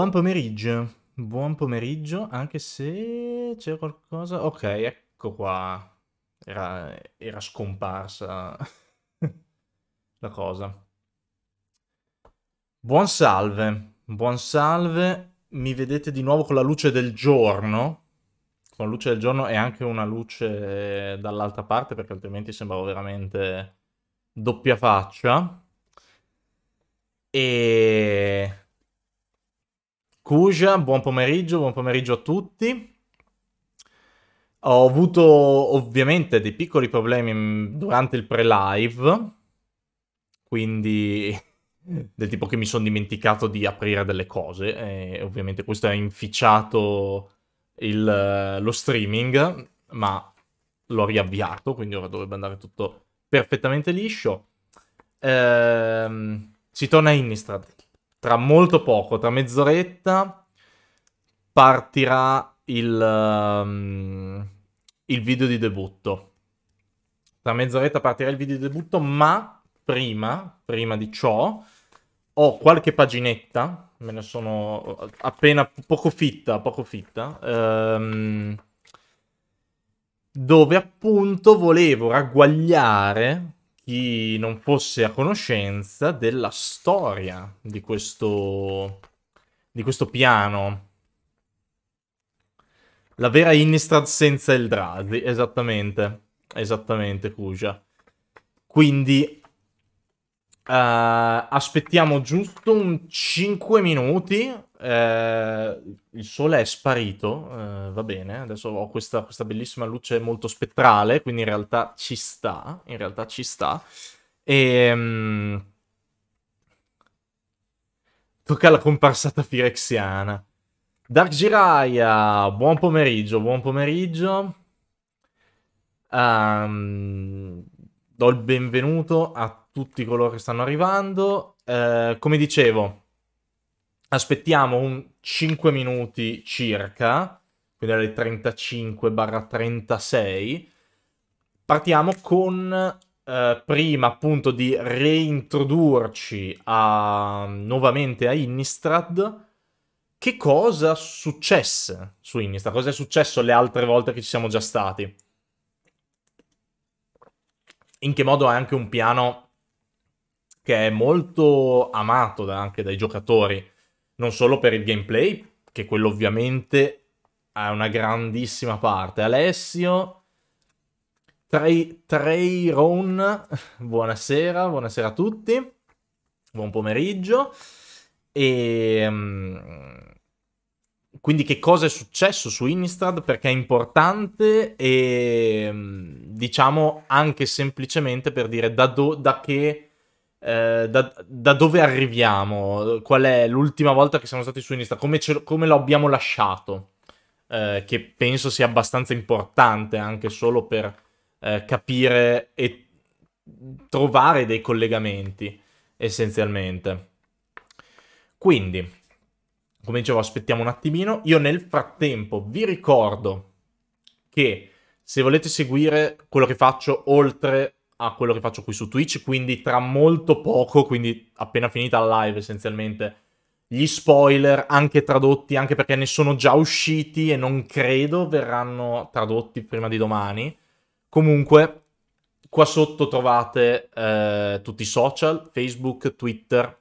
Buon pomeriggio. Buon pomeriggio, anche se c'è qualcosa... Ok, ecco qua. Era, era scomparsa la cosa. Buon salve. Buon salve. Mi vedete di nuovo con la luce del giorno. Con la luce del giorno e anche una luce dall'altra parte perché altrimenti sembravo veramente doppia faccia. E Cuja, buon pomeriggio, buon pomeriggio a tutti. Ho avuto ovviamente dei piccoli problemi mm, durante il pre-live, quindi del tipo che mi sono dimenticato di aprire delle cose e ovviamente questo ha inficiato il, eh, lo streaming, ma l'ho riavviato, quindi ora dovrebbe andare tutto perfettamente liscio. Ehm, si torna a Innistrad, tra molto poco, tra mezz'oretta, partirà il, um, il video di debutto. Tra mezz'oretta partirà il video di debutto, ma prima, prima di ciò, ho qualche paginetta, me ne sono appena poco fitta, poco fitta, ehm, dove appunto volevo ragguagliare chi non fosse a conoscenza della storia di questo, di questo piano. La vera Innistrad senza Eldrazi, esattamente, esattamente Kuja. Quindi uh, aspettiamo giusto un 5 minuti eh, il sole è sparito, eh, va bene, adesso ho questa, questa, bellissima luce molto spettrale, quindi in realtà ci sta, in realtà ci sta. E... Ehm, Mh, tocca la comparsata firexiana. Dark Jiraya, buon pomeriggio, buon pomeriggio. Um, do il benvenuto a tutti coloro che stanno arrivando. Uh, come dicevo, aspettiamo un 5 minuti circa, quindi alle 35-36. Partiamo con eh, prima appunto di reintrodurci a, nuovamente a Innistrad. Che cosa successe su Innistrad? Cosa è successo le altre volte che ci siamo già stati? In che modo è anche un piano che è molto amato da, anche dai giocatori non solo per il gameplay, che quello ovviamente ha una grandissima parte. Alessio, Trey, Treyron, buonasera, buonasera a tutti, buon pomeriggio. E ehm, quindi che cosa è successo su Innistrad perché è importante e ehm, diciamo anche semplicemente per dire da, do, da che eh, da, da, dove arriviamo, qual è l'ultima volta che siamo stati su Insta, come, ce, come lo abbiamo lasciato, eh, che penso sia abbastanza importante anche solo per eh, capire e trovare dei collegamenti essenzialmente. Quindi, come dicevo, aspettiamo un attimino. Io nel frattempo vi ricordo che se volete seguire quello che faccio oltre a quello che faccio qui su Twitch, quindi tra molto poco, quindi appena finita la live essenzialmente, gli spoiler, anche tradotti, anche perché ne sono già usciti e non credo verranno tradotti prima di domani. Comunque, qua sotto trovate eh, tutti i social, Facebook, Twitter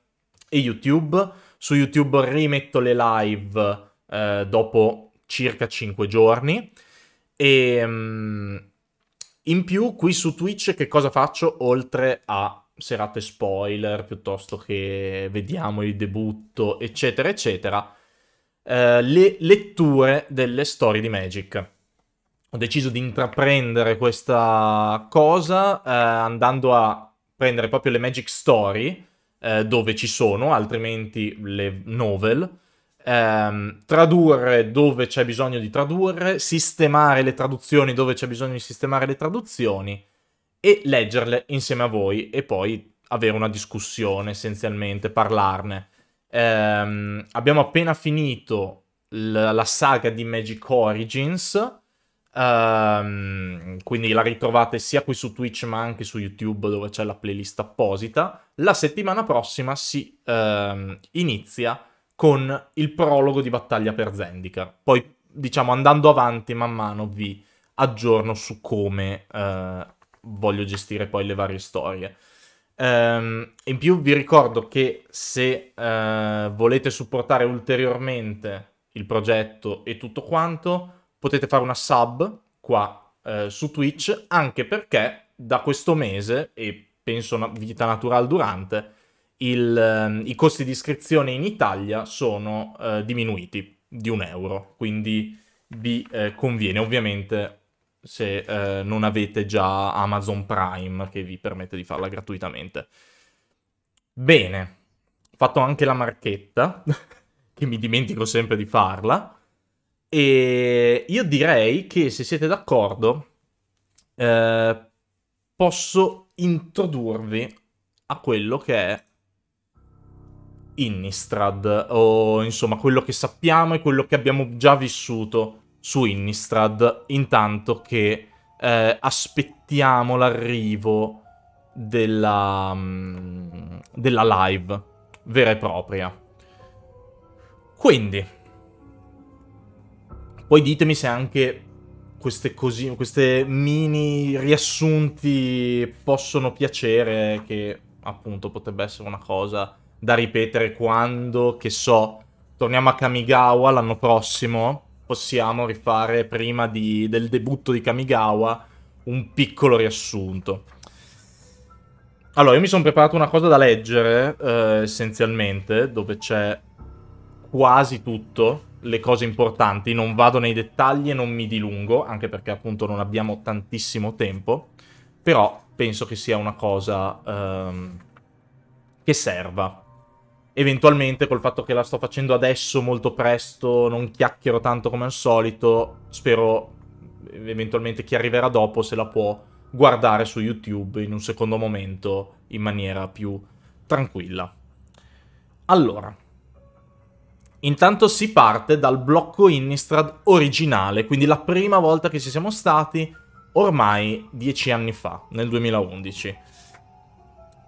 e YouTube. Su YouTube rimetto le live eh, dopo circa 5 giorni. E... Mh, mm, in più, qui su Twitch che cosa faccio oltre a serate spoiler, piuttosto che vediamo il debutto, eccetera, eccetera, eh, le letture delle storie di Magic. Ho deciso di intraprendere questa cosa eh, andando a prendere proprio le Magic Story, eh, dove ci sono, altrimenti le novel, ehm, tradurre dove c'è bisogno di tradurre, sistemare le traduzioni dove c'è bisogno di sistemare le traduzioni e leggerle insieme a voi e poi avere una discussione essenzialmente, parlarne. Ehm, abbiamo appena finito l- la saga di Magic Origins. Um, quindi la ritrovate sia qui su Twitch ma anche su YouTube dove c'è la playlist apposita. La settimana prossima si um, inizia con il prologo di battaglia per Zendikar. Poi, diciamo, andando avanti man mano vi aggiorno su come eh, voglio gestire poi le varie storie. Ehm, in più vi ricordo che se eh, volete supportare ulteriormente il progetto e tutto quanto, potete fare una sub qua eh, su Twitch, anche perché da questo mese, e penso vita natural durante, il, ehm, i costi di iscrizione in Italia sono eh, diminuiti di un euro, quindi vi eh, conviene ovviamente se eh, non avete già Amazon Prime che vi permette di farla gratuitamente. Bene, fatto anche la marchetta, che mi dimentico sempre di farla, e io direi che se siete d'accordo eh, posso introdurvi a quello che è Innistrad, o insomma quello che sappiamo e quello che abbiamo già vissuto su Innistrad, intanto che eh, aspettiamo l'arrivo della, mm, della live vera e propria. Quindi, poi ditemi se anche queste, così, queste mini riassunti possono piacere, che appunto potrebbe essere una cosa da ripetere quando, che so, torniamo a Kamigawa l'anno prossimo, possiamo rifare prima di, del debutto di Kamigawa un piccolo riassunto. Allora, io mi sono preparato una cosa da leggere, eh, essenzialmente, dove c'è quasi tutto, le cose importanti, non vado nei dettagli e non mi dilungo, anche perché appunto non abbiamo tantissimo tempo, però penso che sia una cosa ehm, che serva eventualmente col fatto che la sto facendo adesso molto presto, non chiacchiero tanto come al solito, spero eh, eventualmente chi arriverà dopo se la può guardare su YouTube in un secondo momento in maniera più tranquilla. Allora, intanto si parte dal blocco Innistrad originale, quindi la prima volta che ci siamo stati ormai dieci anni fa, nel 2011.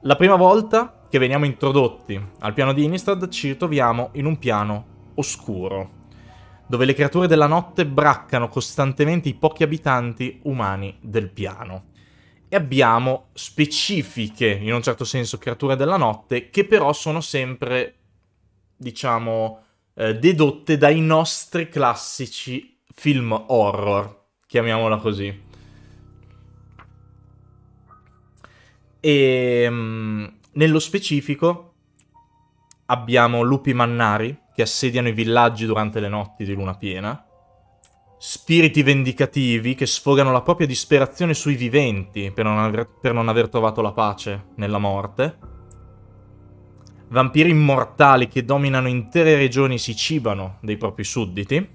La prima volta che veniamo introdotti al piano di Innistrad, ci ritroviamo in un piano oscuro, dove le creature della notte braccano costantemente i pochi abitanti umani del piano. E abbiamo specifiche, in un certo senso, creature della notte, che però sono sempre, diciamo, eh, dedotte dai nostri classici film horror, chiamiamola così. E, mm, nello specifico abbiamo lupi mannari che assediano i villaggi durante le notti di luna piena, spiriti vendicativi che sfogano la propria disperazione sui viventi per non aver, per non aver trovato la pace nella morte, vampiri immortali che dominano intere regioni e si cibano dei propri sudditi,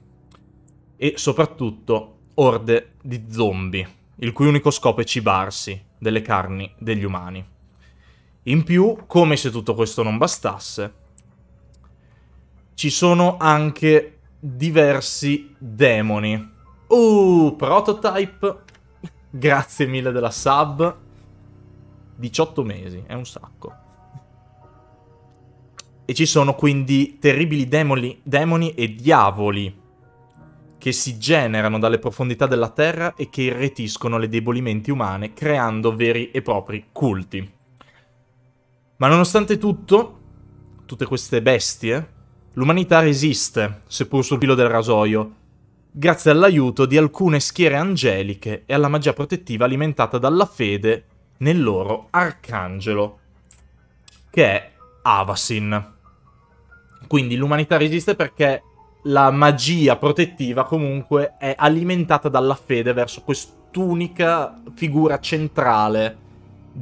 e soprattutto orde di zombie, il cui unico scopo è cibarsi delle carni degli umani. In più, come se tutto questo non bastasse, ci sono anche diversi demoni. Uh, prototype. Grazie mille della sub. 18 mesi, è un sacco. E ci sono quindi terribili demoni, demoni e diavoli che si generano dalle profondità della terra e che irretiscono le debolimenti umane creando veri e propri culti. Ma nonostante tutto, tutte queste bestie, l'umanità resiste, seppur sul filo del rasoio, grazie all'aiuto di alcune schiere angeliche e alla magia protettiva alimentata dalla fede nel loro arcangelo, che è Avasin. Quindi l'umanità resiste perché la magia protettiva comunque è alimentata dalla fede verso quest'unica figura centrale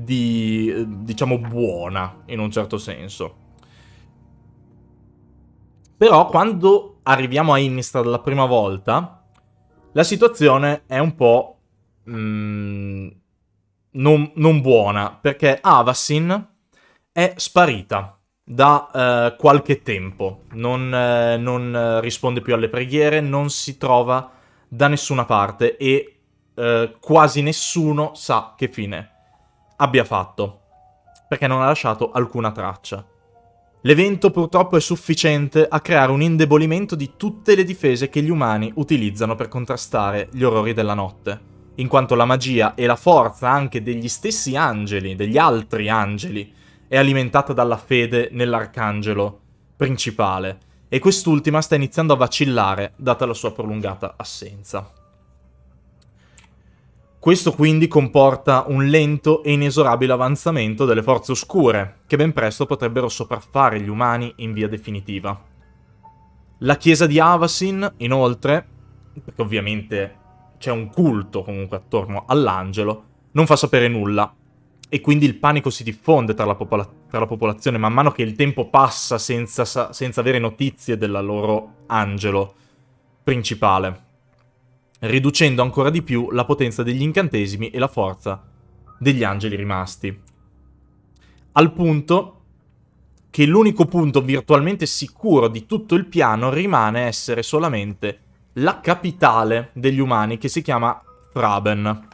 di, diciamo, buona, in un certo senso. Però quando arriviamo a Innistrad la prima volta, la situazione è un po'... Mm, non, non, buona, perché Avacyn è sparita da eh, qualche tempo, non, eh, non, risponde più alle preghiere, non si trova da nessuna parte e eh, quasi nessuno sa che fine abbia fatto, perché non ha lasciato alcuna traccia. L'evento purtroppo è sufficiente a creare un indebolimento di tutte le difese che gli umani utilizzano per contrastare gli orrori della notte, in quanto la magia e la forza anche degli stessi angeli, degli altri angeli, è alimentata dalla fede nell'arcangelo principale, e quest'ultima sta iniziando a vacillare data la sua prolungata assenza. Questo quindi comporta un lento e inesorabile avanzamento delle forze oscure, che ben presto potrebbero sopraffare gli umani in via definitiva. La chiesa di Avasin, inoltre, perché ovviamente c'è un culto comunque attorno all'angelo, non fa sapere nulla, e quindi il panico si diffonde tra la, popola tra la popolazione man mano che il tempo passa senza, senza avere notizie della loro angelo principale riducendo ancora di più la potenza degli incantesimi e la forza degli angeli rimasti. Al punto che l'unico punto virtualmente sicuro di tutto il piano rimane essere solamente la capitale degli umani che si chiama Fraben,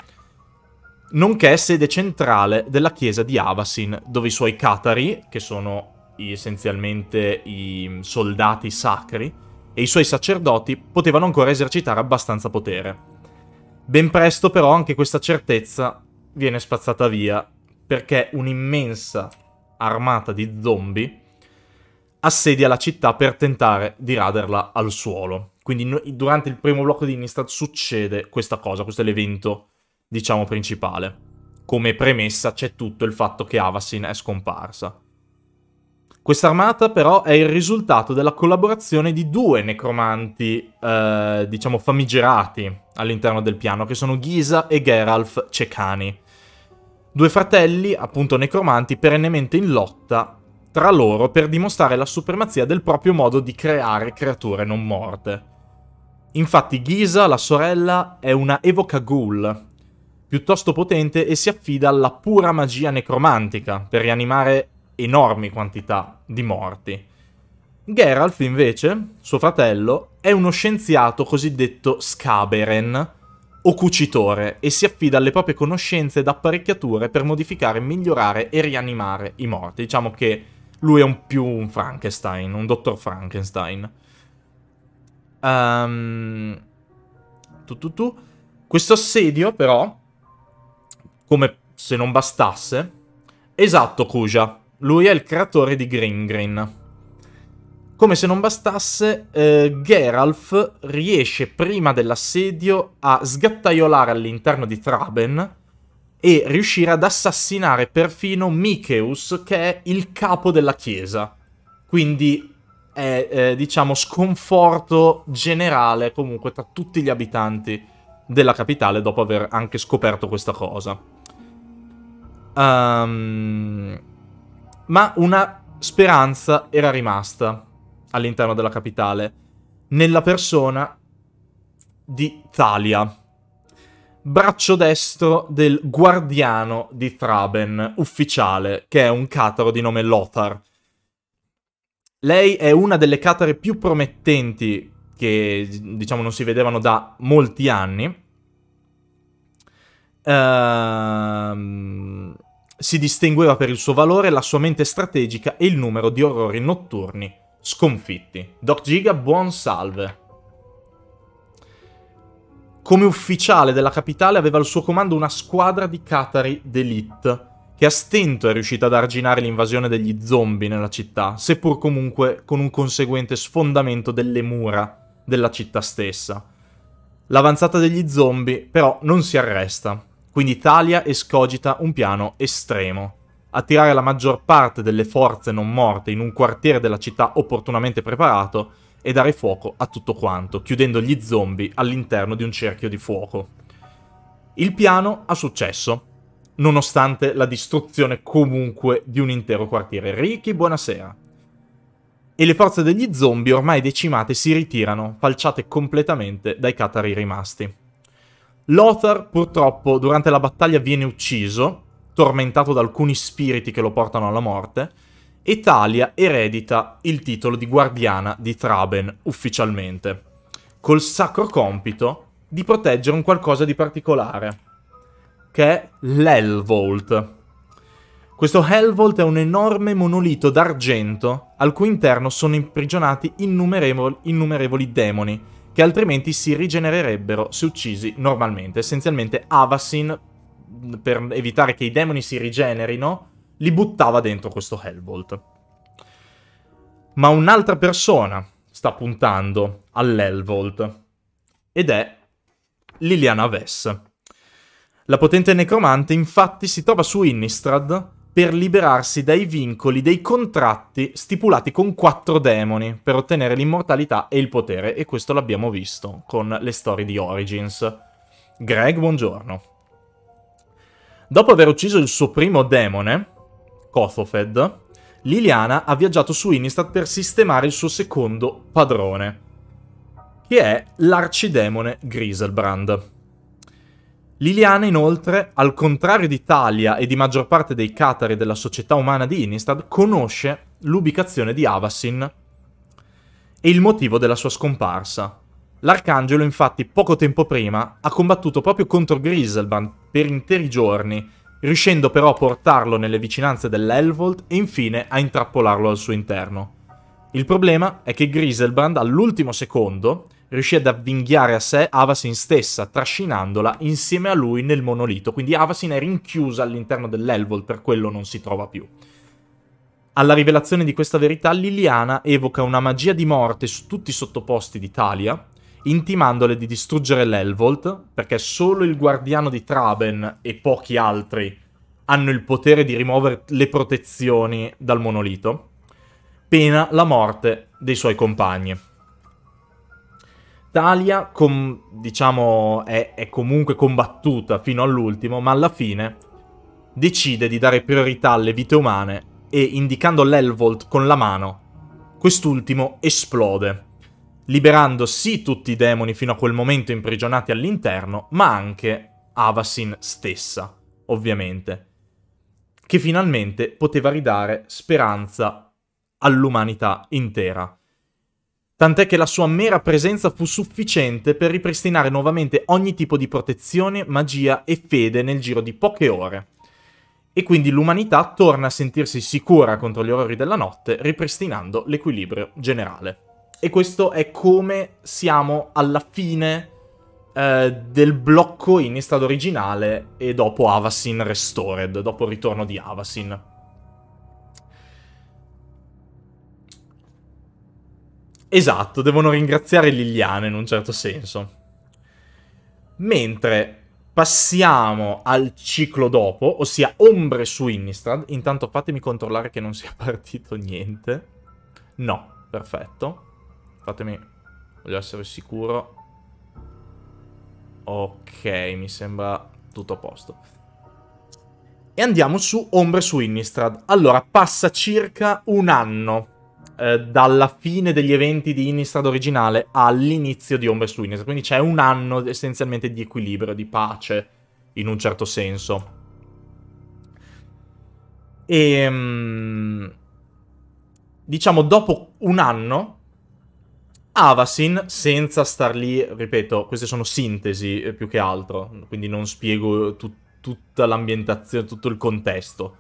nonché sede centrale della chiesa di Avasin, dove i suoi catari, che sono essenzialmente i soldati sacri, e i suoi sacerdoti potevano ancora esercitare abbastanza potere. Ben presto però anche questa certezza viene spazzata via perché un'immensa armata di zombie assedia la città per tentare di raderla al suolo. Quindi durante il primo blocco di Innistad succede questa cosa, questo è l'evento, diciamo, principale. Come premessa c'è tutto il fatto che Avacyn è scomparsa. Questa armata però è il risultato della collaborazione di due necromanti, eh, diciamo, famigerati all'interno del piano, che sono Ghisa e Geralf Cecani. Due fratelli, appunto necromanti, perennemente in lotta tra loro per dimostrare la supremazia del proprio modo di creare creature non morte. Infatti Ghisa, la sorella, è una evoca ghoul, piuttosto potente e si affida alla pura magia necromantica per rianimare enormi quantità di morti. Geralt, invece, suo fratello, è uno scienziato cosiddetto scaberen, o cucitore, e si affida alle proprie conoscenze ed apparecchiature per modificare, migliorare e rianimare i morti. Diciamo che lui è un più un Frankenstein, un dottor Frankenstein. Um... Tu, tu, tu. Questo assedio, però, come se non bastasse... Esatto, Kuja. Lui è il creatore di Green Come se non bastasse, eh, Geralf riesce prima dell'assedio a sgattaiolare all'interno di Traben e riuscire ad assassinare perfino Micheus, che è il capo della chiesa. Quindi è, eh, diciamo, sconforto generale comunque tra tutti gli abitanti della capitale dopo aver anche scoperto questa cosa. Ehm... Um ma una speranza era rimasta all'interno della capitale, nella persona di Thalia, braccio destro del guardiano di Traben, ufficiale, che è un cataro di nome Lothar. Lei è una delle catare più promettenti che, diciamo, non si vedevano da molti anni. Ehm... Si distingueva per il suo valore, la sua mente strategica e il numero di orrori notturni sconfitti. Doc Giga, buon salve. Come ufficiale della capitale aveva al suo comando una squadra di catari d'élite, che a stento è riuscita ad arginare l'invasione degli zombie nella città, seppur comunque con un conseguente sfondamento delle mura della città stessa. L'avanzata degli zombie però non si arresta, quindi Talia escogita un piano estremo. Attirare la maggior parte delle forze non morte in un quartiere della città opportunamente preparato e dare fuoco a tutto quanto, chiudendo gli zombie all'interno di un cerchio di fuoco. Il piano ha successo, nonostante la distruzione comunque di un intero quartiere. Ricky, buonasera. E le forze degli zombie ormai decimate si ritirano, falciate completamente dai catari rimasti. Lothar purtroppo durante la battaglia viene ucciso, tormentato da alcuni spiriti che lo portano alla morte, e Talia eredita il titolo di guardiana di Traben ufficialmente, col sacro compito di proteggere un qualcosa di particolare, che è l'Hellvolt. Questo Hellvolt è un enorme monolito d'argento al cui interno sono imprigionati innumerevoli, innumerevoli demoni che altrimenti si rigenererebbero se uccisi normalmente. Essenzialmente Avacyn, per evitare che i demoni si rigenerino, li buttava dentro questo Hellbolt. Ma un'altra persona sta puntando all'Hellbolt, ed è Liliana Vess. La potente necromante infatti si trova su Innistrad per liberarsi dai vincoli dei contratti stipulati con quattro demoni per ottenere l'immortalità e il potere, e questo l'abbiamo visto con le storie di Origins. Greg, buongiorno. Dopo aver ucciso il suo primo demone, Kothofed, Liliana ha viaggiato su Innistat per sistemare il suo secondo padrone, che è l'arcidemone Griselbrand. Liliana inoltre, al contrario d'Italia e di maggior parte dei catari della società umana di Inistad, conosce l'ubicazione di Avacyn e il motivo della sua scomparsa. L'arcangelo infatti poco tempo prima ha combattuto proprio contro Griselband per interi giorni, riuscendo però a portarlo nelle vicinanze dell'Elvolt e infine a intrappolarlo al suo interno. Il problema è che Griselband, all'ultimo secondo riuscì ad avvinghiare a sé Avasin stessa, trascinandola insieme a lui nel monolito. Quindi Avasin è rinchiusa all'interno dell'Elvol, per quello non si trova più. Alla rivelazione di questa verità, Liliana evoca una magia di morte su tutti i sottoposti d'Italia, intimandole di distruggere l'Elvolt, perché solo il guardiano di Traben e pochi altri hanno il potere di rimuovere le protezioni dal monolito, pena la morte dei suoi compagni. Talia, com, diciamo, è, è comunque combattuta fino all'ultimo, ma alla fine decide di dare priorità alle vite umane e, indicando l'Elvolt con la mano, quest'ultimo esplode, liberando sì tutti i demoni fino a quel momento imprigionati all'interno, ma anche Avasin stessa, ovviamente, che finalmente poteva ridare speranza all'umanità intera tant'è che la sua mera presenza fu sufficiente per ripristinare nuovamente ogni tipo di protezione, magia e fede nel giro di poche ore. E quindi l'umanità torna a sentirsi sicura contro gli orrori della notte, ripristinando l'equilibrio generale. E questo è come siamo alla fine eh, del blocco in stato originale e dopo Avasin Restored, dopo il ritorno di Avasin. Esatto, devono ringraziare Liliana in un certo senso. Mentre passiamo al ciclo dopo, ossia ombre su Innistrad. Intanto fatemi controllare che non sia partito niente. No, perfetto. Fatemi... voglio essere sicuro. Ok, mi sembra tutto a posto. E andiamo su ombre su Innistrad. Allora, passa circa un anno eh, dalla fine degli eventi di Innistrad originale all'inizio di Ombre su Innistrad. Quindi c'è un anno essenzialmente di equilibrio, di pace, in un certo senso. E... Ehm, diciamo, dopo un anno, Avasin, senza star lì, ripeto, queste sono sintesi eh, più che altro, quindi non spiego tut tutta l'ambientazione, tutto il contesto.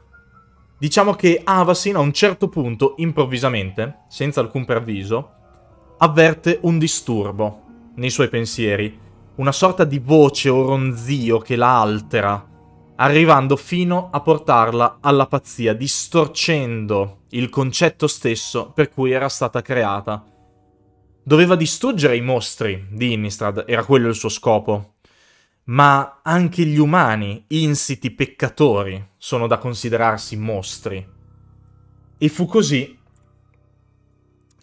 Diciamo che Avasin a un certo punto, improvvisamente, senza alcun preavviso, avverte un disturbo nei suoi pensieri, una sorta di voce o ronzio che la altera, arrivando fino a portarla alla pazzia, distorcendo il concetto stesso per cui era stata creata. Doveva distruggere i mostri di Innistrad, era quello il suo scopo, ma anche gli umani, insiti peccatori, sono da considerarsi mostri. E fu così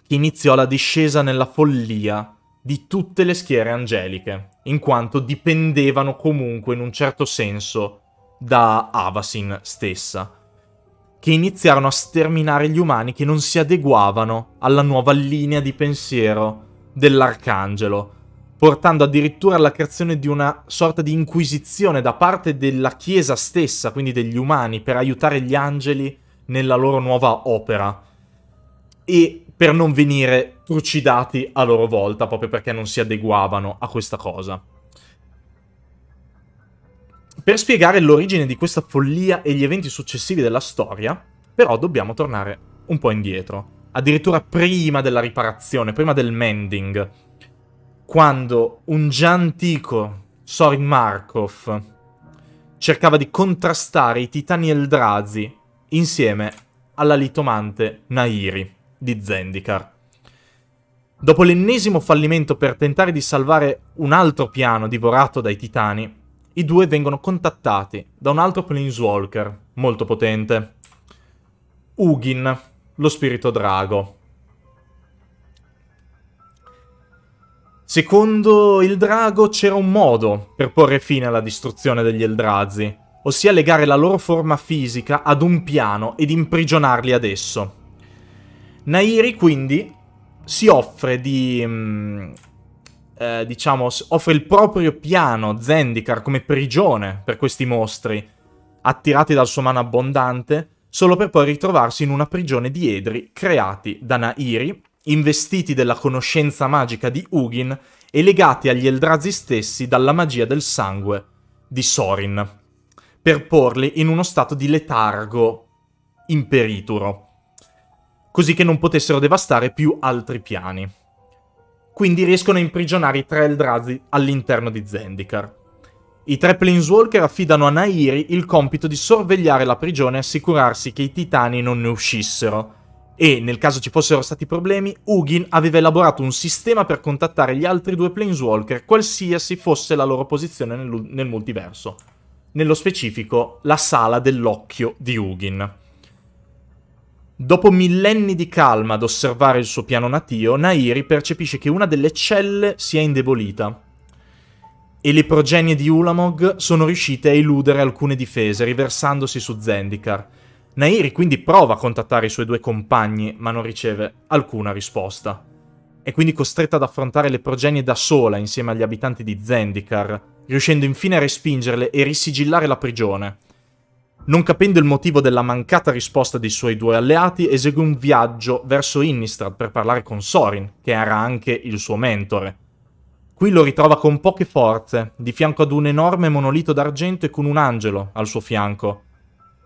che iniziò la discesa nella follia di tutte le schiere angeliche, in quanto dipendevano comunque in un certo senso da Avasin stessa, che iniziarono a sterminare gli umani che non si adeguavano alla nuova linea di pensiero dell'arcangelo, portando addirittura alla creazione di una sorta di inquisizione da parte della Chiesa stessa, quindi degli umani, per aiutare gli angeli nella loro nuova opera e per non venire trucidati a loro volta, proprio perché non si adeguavano a questa cosa. Per spiegare l'origine di questa follia e gli eventi successivi della storia, però dobbiamo tornare un po' indietro, addirittura prima della riparazione, prima del mending, quando un già antico Sorin Markov cercava di contrastare i titani Eldrazi insieme alla litomante Nairi di Zendikar. Dopo l'ennesimo fallimento per tentare di salvare un altro piano divorato dai titani, i due vengono contattati da un altro Planeswalker molto potente, Ugin, lo spirito drago. Secondo il drago c'era un modo per porre fine alla distruzione degli Eldrazi, ossia legare la loro forma fisica ad un piano ed imprigionarli ad esso. Nairi quindi si offre di... Mh, mm, eh, diciamo, offre il proprio piano Zendikar come prigione per questi mostri, attirati dal suo mano abbondante, solo per poi ritrovarsi in una prigione di edri creati da Nairi investiti della conoscenza magica di Ugin e legati agli Eldrazi stessi dalla magia del sangue di Sorin, per porli in uno stato di letargo imperituro, così che non potessero devastare più altri piani. Quindi riescono a imprigionare i tre Eldrazi all'interno di Zendikar. I tre Planeswalker affidano a Nairi il compito di sorvegliare la prigione e assicurarsi che i titani non ne uscissero, e, nel caso ci fossero stati problemi, Ugin aveva elaborato un sistema per contattare gli altri due Planeswalker, qualsiasi fosse la loro posizione nel, nel multiverso. Nello specifico, la sala dell'occhio di Ugin. Dopo millenni di calma ad osservare il suo piano natio, Nairi percepisce che una delle celle si è indebolita e le progenie di Ulamog sono riuscite a eludere alcune difese riversandosi su Zendikar. Nairi quindi prova a contattare i suoi due compagni, ma non riceve alcuna risposta. È quindi costretta ad affrontare le progenie da sola insieme agli abitanti di Zendikar, riuscendo infine a respingerle e risigillare la prigione. Non capendo il motivo della mancata risposta dei suoi due alleati, esegue un viaggio verso Innistrad per parlare con Sorin, che era anche il suo mentore. Qui lo ritrova con poche forze, di fianco ad un enorme monolito d'argento e con un angelo al suo fianco,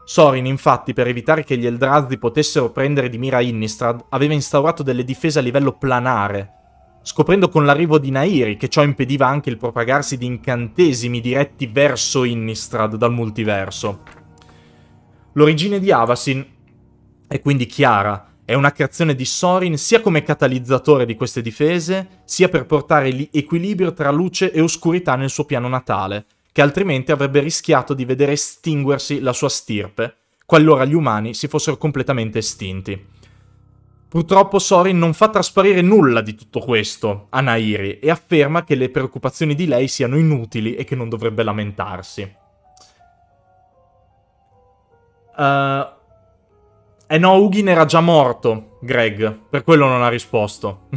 Sorin, infatti, per evitare che gli Eldrazi potessero prendere di mira Innistrad, aveva instaurato delle difese a livello planare, scoprendo con l'arrivo di Nairi che ciò impediva anche il propagarsi di incantesimi diretti verso Innistrad dal multiverso. L'origine di Avasin è quindi chiara, è una creazione di Sorin sia come catalizzatore di queste difese, sia per portare l'equilibrio tra luce e oscurità nel suo piano natale, che altrimenti avrebbe rischiato di vedere estinguersi la sua stirpe, qualora gli umani si fossero completamente estinti. Purtroppo Sorin non fa trasparire nulla di tutto questo a Nairi e afferma che le preoccupazioni di lei siano inutili e che non dovrebbe lamentarsi. Uh, eh no, Ugin era già morto, Greg, per quello non ha risposto.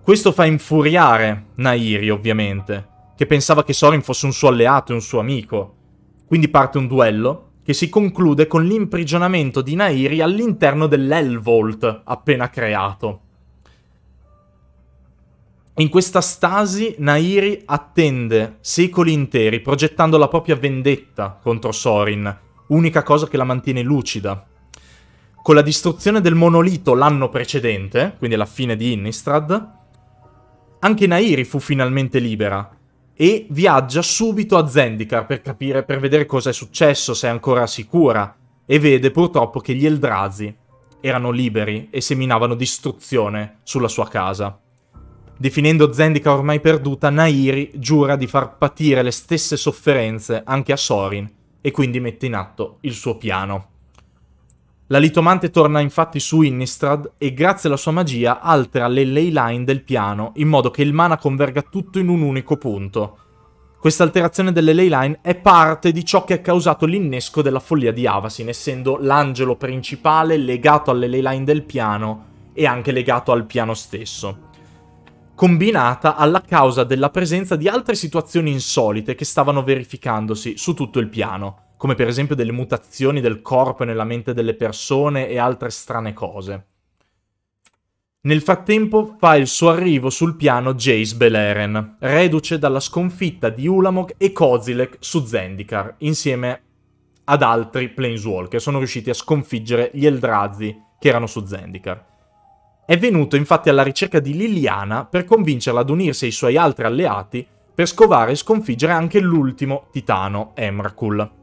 Questo fa infuriare Nairi, ovviamente, che pensava che Sorin fosse un suo alleato e un suo amico. Quindi parte un duello che si conclude con l'imprigionamento di Nairi all'interno dell'Elvolt appena creato. In questa stasi Nairi attende secoli interi progettando la propria vendetta contro Sorin, unica cosa che la mantiene lucida. Con la distruzione del monolito l'anno precedente, quindi alla fine di Innistrad, anche Nairi fu finalmente libera, e viaggia subito a Zendikar per capire, per vedere cosa è successo, se è ancora sicura, e vede purtroppo che gli Eldrazi erano liberi e seminavano distruzione sulla sua casa. Definendo Zendika ormai perduta, Nairi giura di far patire le stesse sofferenze anche a Sorin e quindi mette in atto il suo piano. La litomante torna infatti su Innistrad e grazie alla sua magia altera le ley line del piano in modo che il mana converga tutto in un unico punto. Questa alterazione delle ley line è parte di ciò che ha causato l'innesco della follia di Avasin, essendo l'angelo principale legato alle ley line del piano e anche legato al piano stesso. Combinata alla causa della presenza di altre situazioni insolite che stavano verificandosi su tutto il piano come per esempio delle mutazioni del corpo e nella mente delle persone e altre strane cose. Nel frattempo fa il suo arrivo sul piano Jace Beleren, reduce dalla sconfitta di Ulamog e Kozilek su Zendikar, insieme ad altri Planeswalker, sono riusciti a sconfiggere gli Eldrazi che erano su Zendikar. È venuto infatti alla ricerca di Liliana per convincerla ad unirsi ai suoi altri alleati per scovare e sconfiggere anche l'ultimo titano, Emrakul.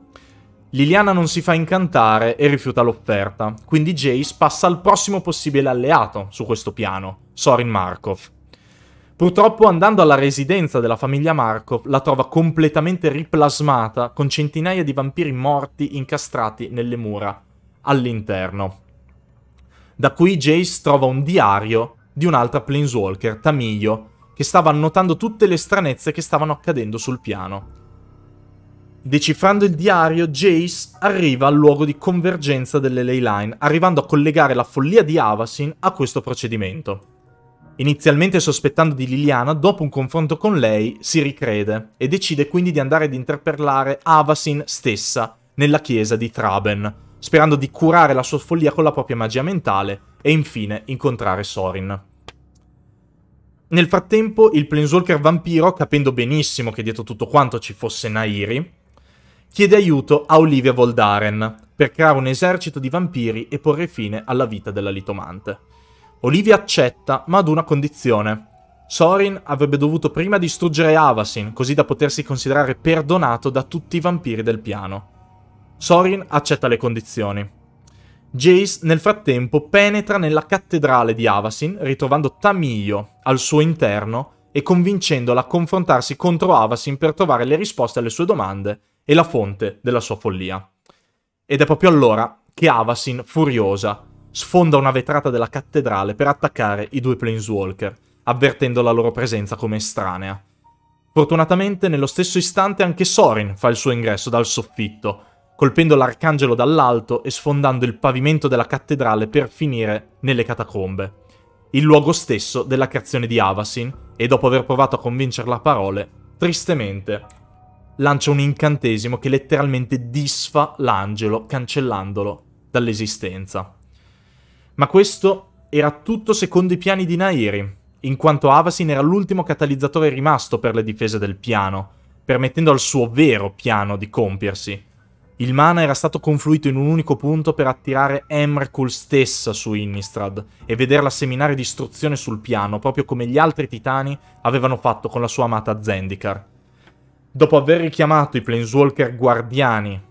Liliana non si fa incantare e rifiuta l'offerta, quindi Jace passa al prossimo possibile alleato su questo piano, Sorin Markov. Purtroppo andando alla residenza della famiglia Markov la trova completamente riplasmata con centinaia di vampiri morti incastrati nelle mura all'interno. Da qui Jace trova un diario di un'altra planeswalker, Tamiglio, che stava annotando tutte le stranezze che stavano accadendo sul piano. Decifrando il diario, Jace arriva al luogo di convergenza delle ley line, arrivando a collegare la follia di Avasin a questo procedimento. Inizialmente sospettando di Liliana, dopo un confronto con lei si ricrede e decide quindi di andare ad interpellare Avasin stessa nella chiesa di Traben, sperando di curare la sua follia con la propria magia mentale e infine incontrare Sorin. Nel frattempo, il Planeswalker vampiro, capendo benissimo che dietro tutto quanto ci fosse Nairi, chiede aiuto a Olivia Voldaren per creare un esercito di vampiri e porre fine alla vita della litomante. Olivia accetta, ma ad una condizione. Sorin avrebbe dovuto prima distruggere Avasin, così da potersi considerare perdonato da tutti i vampiri del piano. Sorin accetta le condizioni. Jace nel frattempo penetra nella cattedrale di Avasin, ritrovando Tamiyo al suo interno e convincendola a confrontarsi contro Avasin per trovare le risposte alle sue domande e la fonte della sua follia. Ed è proprio allora che Avasin, furiosa, sfonda una vetrata della cattedrale per attaccare i due Planeswalker, avvertendo la loro presenza come estranea. Fortunatamente, nello stesso istante anche Sorin fa il suo ingresso dal soffitto, colpendo l'arcangelo dall'alto e sfondando il pavimento della cattedrale per finire nelle catacombe, il luogo stesso della creazione di Avasin, e dopo aver provato a convincerla a parole, tristemente lancia un incantesimo che letteralmente disfa l'angelo, cancellandolo dall'esistenza. Ma questo era tutto secondo i piani di Nairi, in quanto Avasin era l'ultimo catalizzatore rimasto per le difese del piano, permettendo al suo vero piano di compiersi. Il mana era stato confluito in un unico punto per attirare Emrakul stessa su Innistrad e vederla seminare distruzione sul piano, proprio come gli altri titani avevano fatto con la sua amata Zendikar. Dopo aver richiamato i Planeswalker guardiani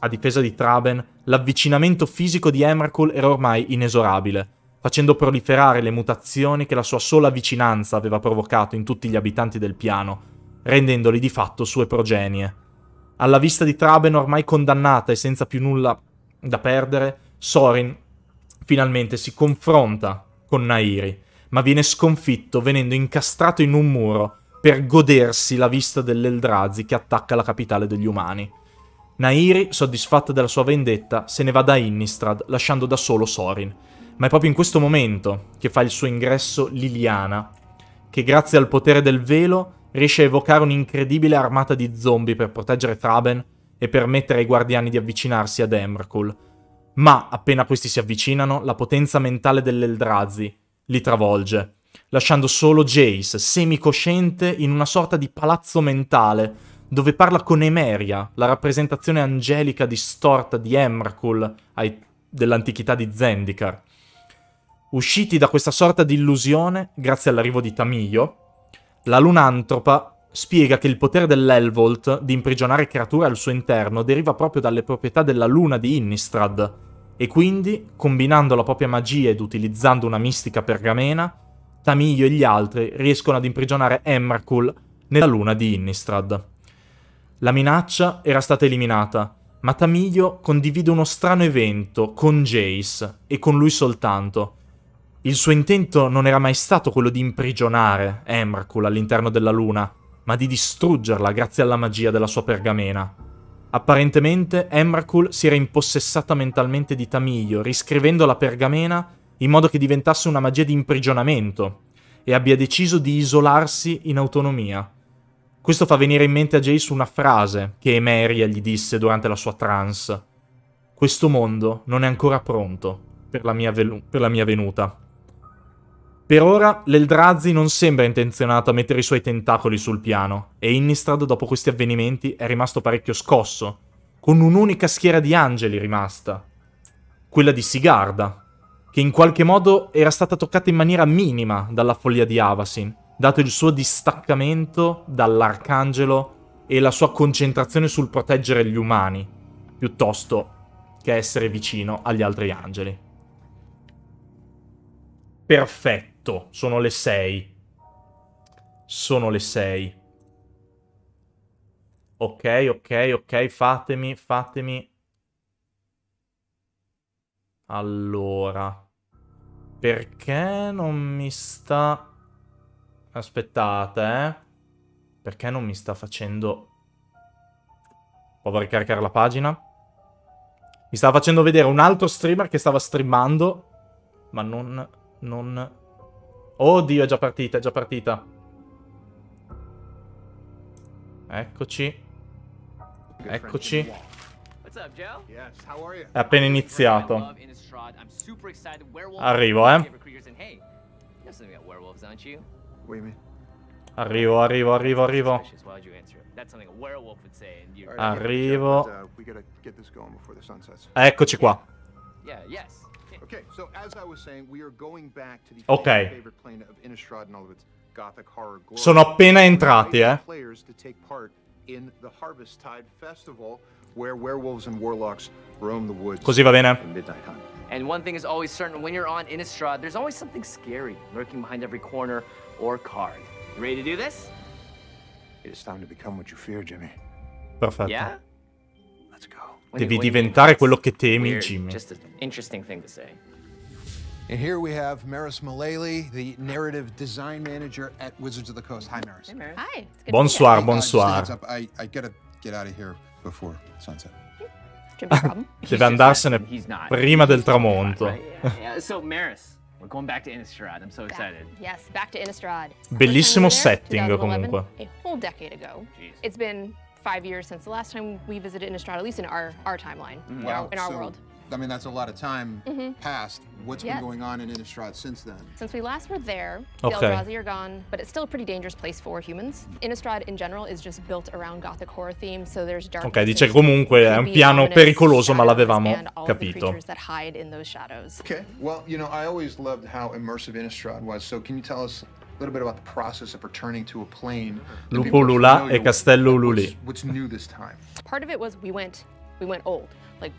a difesa di Traben, l'avvicinamento fisico di Emrakul era ormai inesorabile, facendo proliferare le mutazioni che la sua sola vicinanza aveva provocato in tutti gli abitanti del piano, rendendoli di fatto sue progenie. Alla vista di Traben ormai condannata e senza più nulla da perdere, Sorin finalmente si confronta con Nairi, ma viene sconfitto venendo incastrato in un muro per godersi la vista dell'Eldrazi che attacca la capitale degli umani. Nairi, soddisfatta della sua vendetta, se ne va da Innistrad, lasciando da solo Sorin. Ma è proprio in questo momento che fa il suo ingresso Liliana, che grazie al potere del velo riesce a evocare un'incredibile armata di zombie per proteggere Thraben e permettere ai guardiani di avvicinarsi ad Emrakul. Ma appena questi si avvicinano, la potenza mentale dell'Eldrazi li travolge lasciando solo Jace, semicosciente, in una sorta di palazzo mentale, dove parla con Emeria, la rappresentazione angelica distorta di Emrakul dell'antichità di Zendikar. Usciti da questa sorta di illusione, grazie all'arrivo di Tamiglio, la lunantropa spiega che il potere dell'Elvolt di imprigionare creature al suo interno deriva proprio dalle proprietà della luna di Innistrad, e quindi, combinando la propria magia ed utilizzando una mistica pergamena, Tamiglio e gli altri riescono ad imprigionare Emrakul nella luna di Innistrad. La minaccia era stata eliminata, ma Tamiglio condivide uno strano evento con Jace e con lui soltanto. Il suo intento non era mai stato quello di imprigionare Emrakul all'interno della luna, ma di distruggerla grazie alla magia della sua pergamena. Apparentemente Emrakul si era impossessata mentalmente di Tamiglio, riscrivendo la pergamena in modo che diventasse una magia di imprigionamento e abbia deciso di isolarsi in autonomia. Questo fa venire in mente a Jace una frase che Emeria gli disse durante la sua trance. Questo mondo non è ancora pronto per la mia, per la mia venuta. Per ora l'Eldrazi non sembra intenzionato a mettere i suoi tentacoli sul piano, e Innistrad dopo questi avvenimenti è rimasto parecchio scosso, con un'unica schiera di angeli rimasta, quella di Sigarda, che in qualche modo era stata toccata in maniera minima dalla follia di Avasin, dato il suo distaccamento dall'arcangelo e la sua concentrazione sul proteggere gli umani, piuttosto che essere vicino agli altri angeli. Perfetto, sono le sei. Sono le sei. Ok, ok, ok, fatemi, fatemi allora, perché non mi sta... Aspettate, eh. Perché non mi sta facendo... Provo a ricaricare la pagina. Mi stava facendo vedere un altro streamer che stava streamando, ma non... non... Oddio, è già partita, è già partita. Eccoci. Eccoci. È appena iniziato. Arrivo, eh. Arrivo, arrivo, arrivo, arrivo. Arrivo. Uh, Eccoci qua. Ok. Sono appena entrati, eh. Così va bene. And one thing is always certain, when you're on Innistrad, there's always something scary lurking behind every corner or card. ready to do this? It is time to become what you fear, Jimmy. Perfetto. Yeah? Let's go. Devi diventare quello che temi, Jimmy. Just an interesting thing to say. And here we have Maris Mullally, the narrative design manager at Wizards of the Coast. Hi, Maris. Hey, Maris. Hi. Oh, bonsoir, bonsoir. I, I, I gotta get out of here before sunset. Deve andarsene prima del tramonto. Bellissimo setting comunque. five years since the last time we visited Innistrad, at least in our, our timeline, mm. wow. in our, in our so world. I mean, that's a lot of time mm -hmm. past. What's yes. been going on in Innistrad since then? Since we last were there, okay. the Eldrazi are gone, but it's still a pretty dangerous place for humans. Mm. Innistrad in general is just built around Gothic horror themes, so there's dark. Ok, dice comunque è un piano pericoloso, ma l'avevamo capito. Okay. Well, you know, I always loved how immersive Innistrad was. So can you tell us little bit about the process of returning to a plane. Lupo Lula e Castello Luli. What's, what's new this time? Part of it was we went, we went old. Like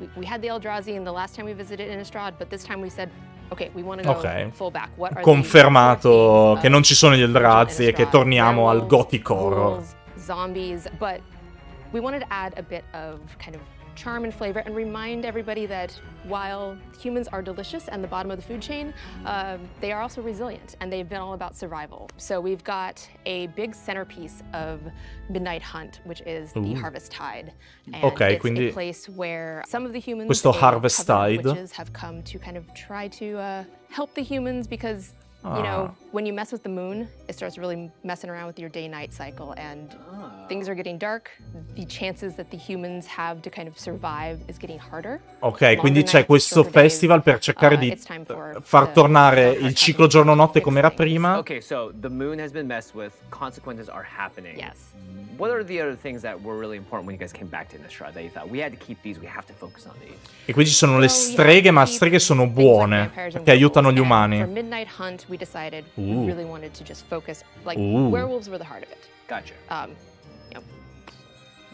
we, we had the Eldrazi in the last time we visited Innistrad, but this time we said Ok, okay. Confermato che non ci sono gli Eldrazi e che torniamo al gothic horror. Zombies, but we wanted to add a bit of kind of charm and flavor and remind everybody that while humans are delicious and the bottom of the food chain, uh, they are also resilient and they've been all about survival. So we've got a big centerpiece of Midnight Hunt, which is the Harvest Tide. And okay, it's quindi a place where some of the humans questo Harvest Tide witches have come to kind of try to uh, help the humans because ah. you know When you mess with the moon, it starts really messing around with your day-night cycle, and oh. things are getting dark. The chances that the humans have to kind of survive is getting harder. Ok, quindi c'è questo festival days. per cercare uh, di far tornare il ciclo giorno-notte come era prima. Ok, so the moon has been messed with, consequences are happening. Yes. What are the other things that were really important when you guys came back to Innistrad that you thought we had to keep these, we have to focus on these? E qui ci sono le streghe, ma streghe sono buone, perché aiutano gli umani. For Midnight Hunt we decided We really wanted to just focus, like Ooh. werewolves were the heart of it. Gotcha. Um,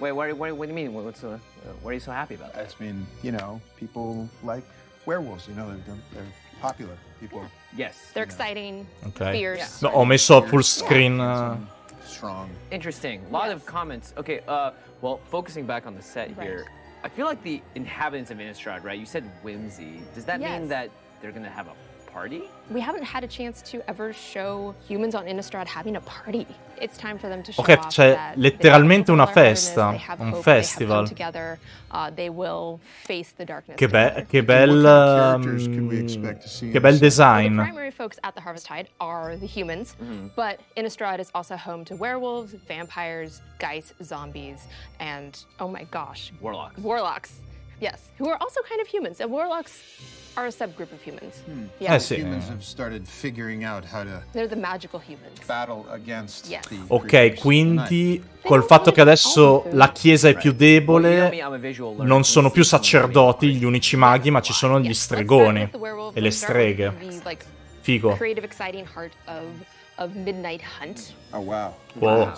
Wait, what, what, what do you mean? What, what's so, uh, what are you so happy about? I just mean, you know, people like werewolves. You know, they're, they're popular. People. Yes. They're know. exciting, okay. fierce. No, ho messo full screen. Uh... Strong. Interesting. A lot yes. of comments. Okay, uh, well, focusing back on the set right. here, I feel like the inhabitants of Innistrad, right? You said whimsy. Does that yes. mean that they're going to have a party? We haven't had a chance to ever show humans on Innistrad having a party. It's time for them to show off c'è letteralmente una festa, un festival. Together, uh, they will face the darkness che, be che bel um, che bel design. the primary folks at the Harvest Tide are the humans, mm. but Innistrad is also home to werewolves, vampires, geists, zombies, and oh my gosh, warlocks. Warlocks. Yes, who are also kind of humans. And warlocks are a subgroup of humans. Hmm. Yeah. Eh sì. Ok, quindi col fatto che adesso la chiesa è più debole, non sono più sacerdoti gli unici maghi, ma ci sono gli stregoni e le streghe. Figo. Oh, wow.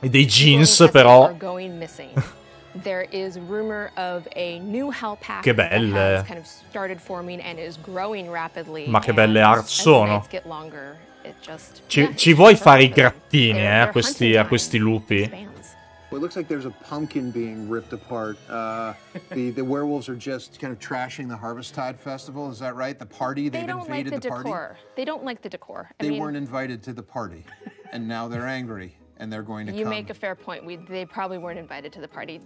E dei jeans però. There is rumor of a new hell pack che belle. that has kind of started forming and is growing rapidly. Ma che belle art sono. Ci, ci vuoi fare i grattini eh, a, questi, a questi lupi? Well, it looks like there's a pumpkin being ripped apart. Uh, the, the werewolves are just kind of trashing the Harvest Tide Festival. Is that right? The party? They've they don't invaded like the, the decor. Party? They don't like the decor. I they mean... weren't invited to the party, and now they're angry.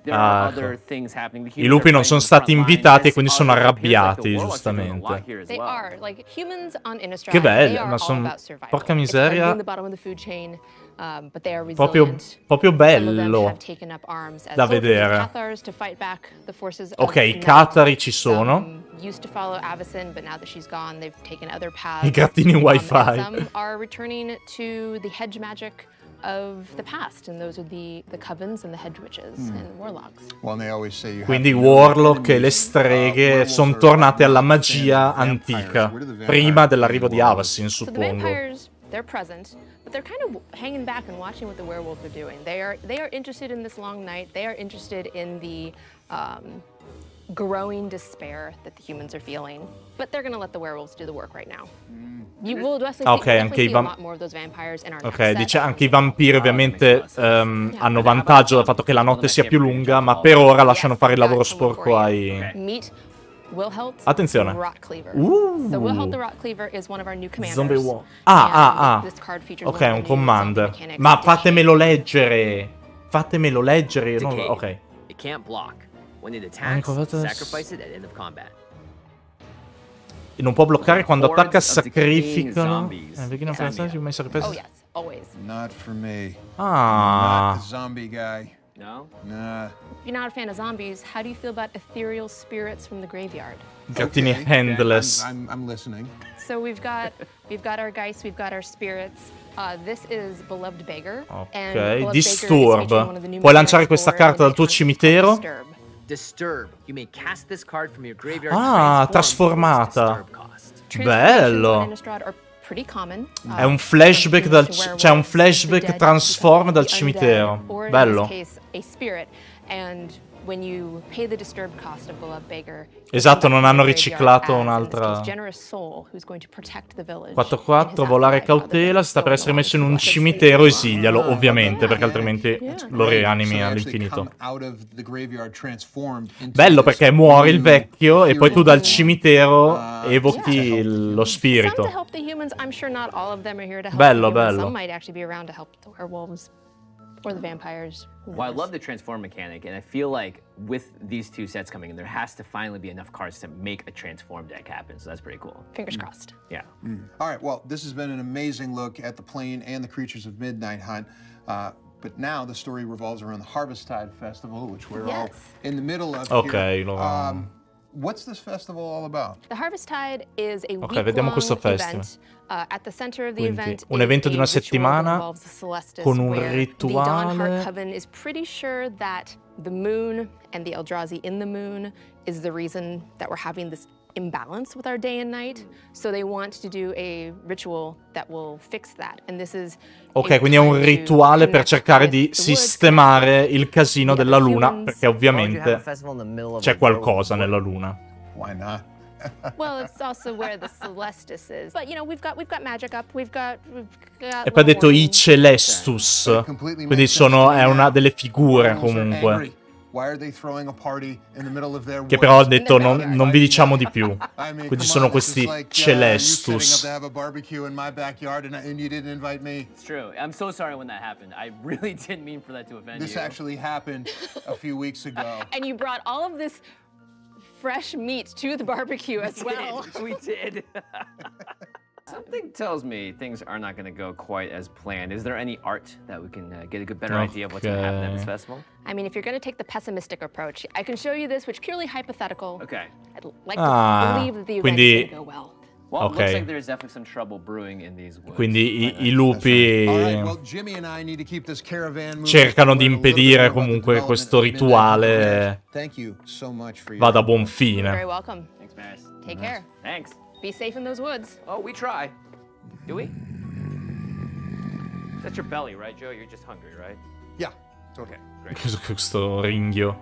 Ah, ecco. I lupi non sono stati invitati e quindi sono arrabbiati, giustamente. Che bello, ma sono... Porca miseria. Um, proprio, proprio bello da vedere. Ok, i Katari ci sono. I grattini um, wifi. of the past, and those are the, the covens and the hedge witches mm. and warlocks. Quindi warlock e le streghe uh, sono tornate alla magia antica, prima dell'arrivo di Avacyn, suppongo. They're present, but they're kind of hanging back and watching what the werewolves are doing. They are they are interested in this long night. They are interested in the um, growing despair that the humans are feeling. But they're gonna let the werewolves do the work right now. Mm. You will definitely, ok, see, anche i vampiri. Ok, dice anche i vampiri ovviamente um, yeah, hanno vantaggio dal fatto che la notte sia più lunga, ma per ora lasciano yes, fare il lavoro sporco ai... Attenzione. Uh, zombie Wall. Ah, ah, ah. Ok, un commander. Ma fatemelo leggere. Fatemelo leggere. No, ok. It can't block. E non può bloccare quando attacca, sacrificano. Eh, begin of the you may sacrifice. Oh yes, always. Not for me. Ah. Not zombie guy. No? Nah. If you're not a fan of zombies, how do you feel about ethereal spirits from the graveyard? Gattini okay, handless. I'm, I'm, I'm, listening. So we've got we've got our geists, we've got our spirits. Uh, this is Beloved Beggar. Ok, Beloved Disturb. Puoi lanciare questa carta dal tuo cimitero Ah, trasformata. Bello. È un flashback um, dal c'è un flashback transform dal cimitero. Bello. And Esatto, non hanno riciclato un'altra... 4-4, volare cautela, sta per essere messo in un cimitero, esilialo, ovviamente, perché altrimenti lo reanimi all'infinito. Bello perché muore il vecchio e poi tu dal cimitero uh, evochi lo spirito. Bello, bello. or the vampires. Well, I love the transform mechanic, and I feel like with these two sets coming in, there has to finally be enough cards to make a transform deck happen. So that's pretty cool. Fingers mm. crossed. Yeah. Mm. All right. Well, this has been an amazing look at the plane and the creatures of Midnight Hunt. Uh, but now the story revolves around the Harvest Tide Festival, which we're yes. all in the middle of. Okay, here. Um, um Ok, vediamo questo festival. Uh, Quindi, un evento di una settimana con un rituale. The moon and the Eldrazi in the moon is the reason that we're having this imbalance with our day and night, mm. so they want to do a ritual that will fix that. And this is Ok, quindi è un rituale per cercare di sistemare il casino della luna, perché ovviamente c'è qualcosa nella luna. Why not? e poi ha detto i Celestus, quindi sono, è una delle figure comunque. Che però ha detto non, non vi diciamo di più. Quindi sono questi Celestus. It's true. I'm so sorry when that happened. I really didn't mean for that to offend you. This actually happened a few weeks ago. and you brought all of this fresh meat to the barbecue as well. we did. We did. Something tells me things are not going to go quite as planned. Is there any art that we can uh, get a good, better okay. idea of what's going to happen at this festival? I mean, if you're going to take the pessimistic approach, I can show you this, which purely hypothetical. Okay. I'd like ah, to believe that the event's going to go well. Well, okay. Like Quindi i, i lupi cercano di impedire comunque questo rituale vada a buon fine. You're very welcome. Thanks, Maris. Take care. Thanks. Be safe in those woods. Oh, we try. Do we? That's your belly, right, Joe? You're just hungry, right? Yeah. Okay, great. Questo ringhio.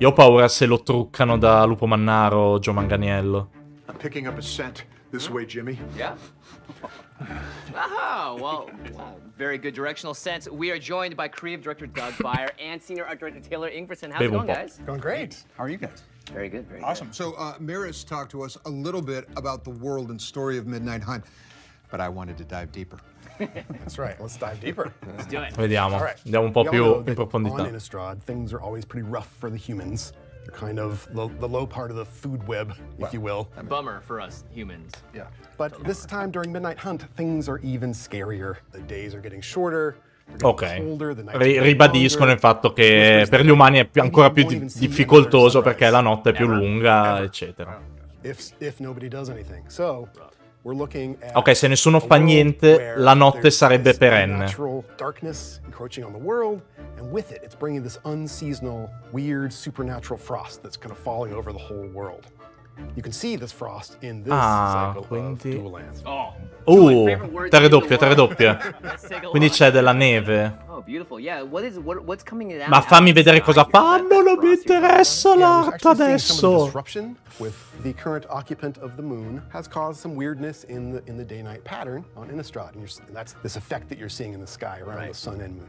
Io ho paura se lo truccano da Lupo Mannaro o Joe Manganiello. I'm picking up a scent. This way, Jimmy. Yeah? Aha, well, very good directional sense. We are joined by creative director Doug Byer and senior art director Taylor Ingerson. How's it going, guys? Going great. How are you guys? Very good, very awesome. Good. So uh, Maris talked to us a little bit about the world and story of Midnight Hunt, but I wanted to dive deeper. That's right. Let's dive deeper. Let's do it. Vediamo. All right. Andiamo un po' profondità. On Innistrad, things are always pretty rough for the humans. They're kind of lo the low part of the food web, if well, you will. Bummer for us humans. Yeah. But this time during Midnight Hunt, things are even scarier. The days are getting shorter. Ok, ribadiscono il fatto che per gli umani è ancora più difficoltoso perché la notte è più lunga, eccetera. Ok, se nessuno fa niente, la notte sarebbe perenne. Ok. with it, it's bringing this unseasonal, weird supernatural You can see this frost in this ah, quindi... Oh, uh, terre doppie, terre doppie. quindi c'è della neve. Oh, Ma fammi vedere cosa fa. Non lo mi interessa l'arte adesso. With the current occupant of the moon has caused some weirdness in the in the day-night pattern on Innistrad, and, and that's this effect that you're seeing in the sky around right. the sun and moon.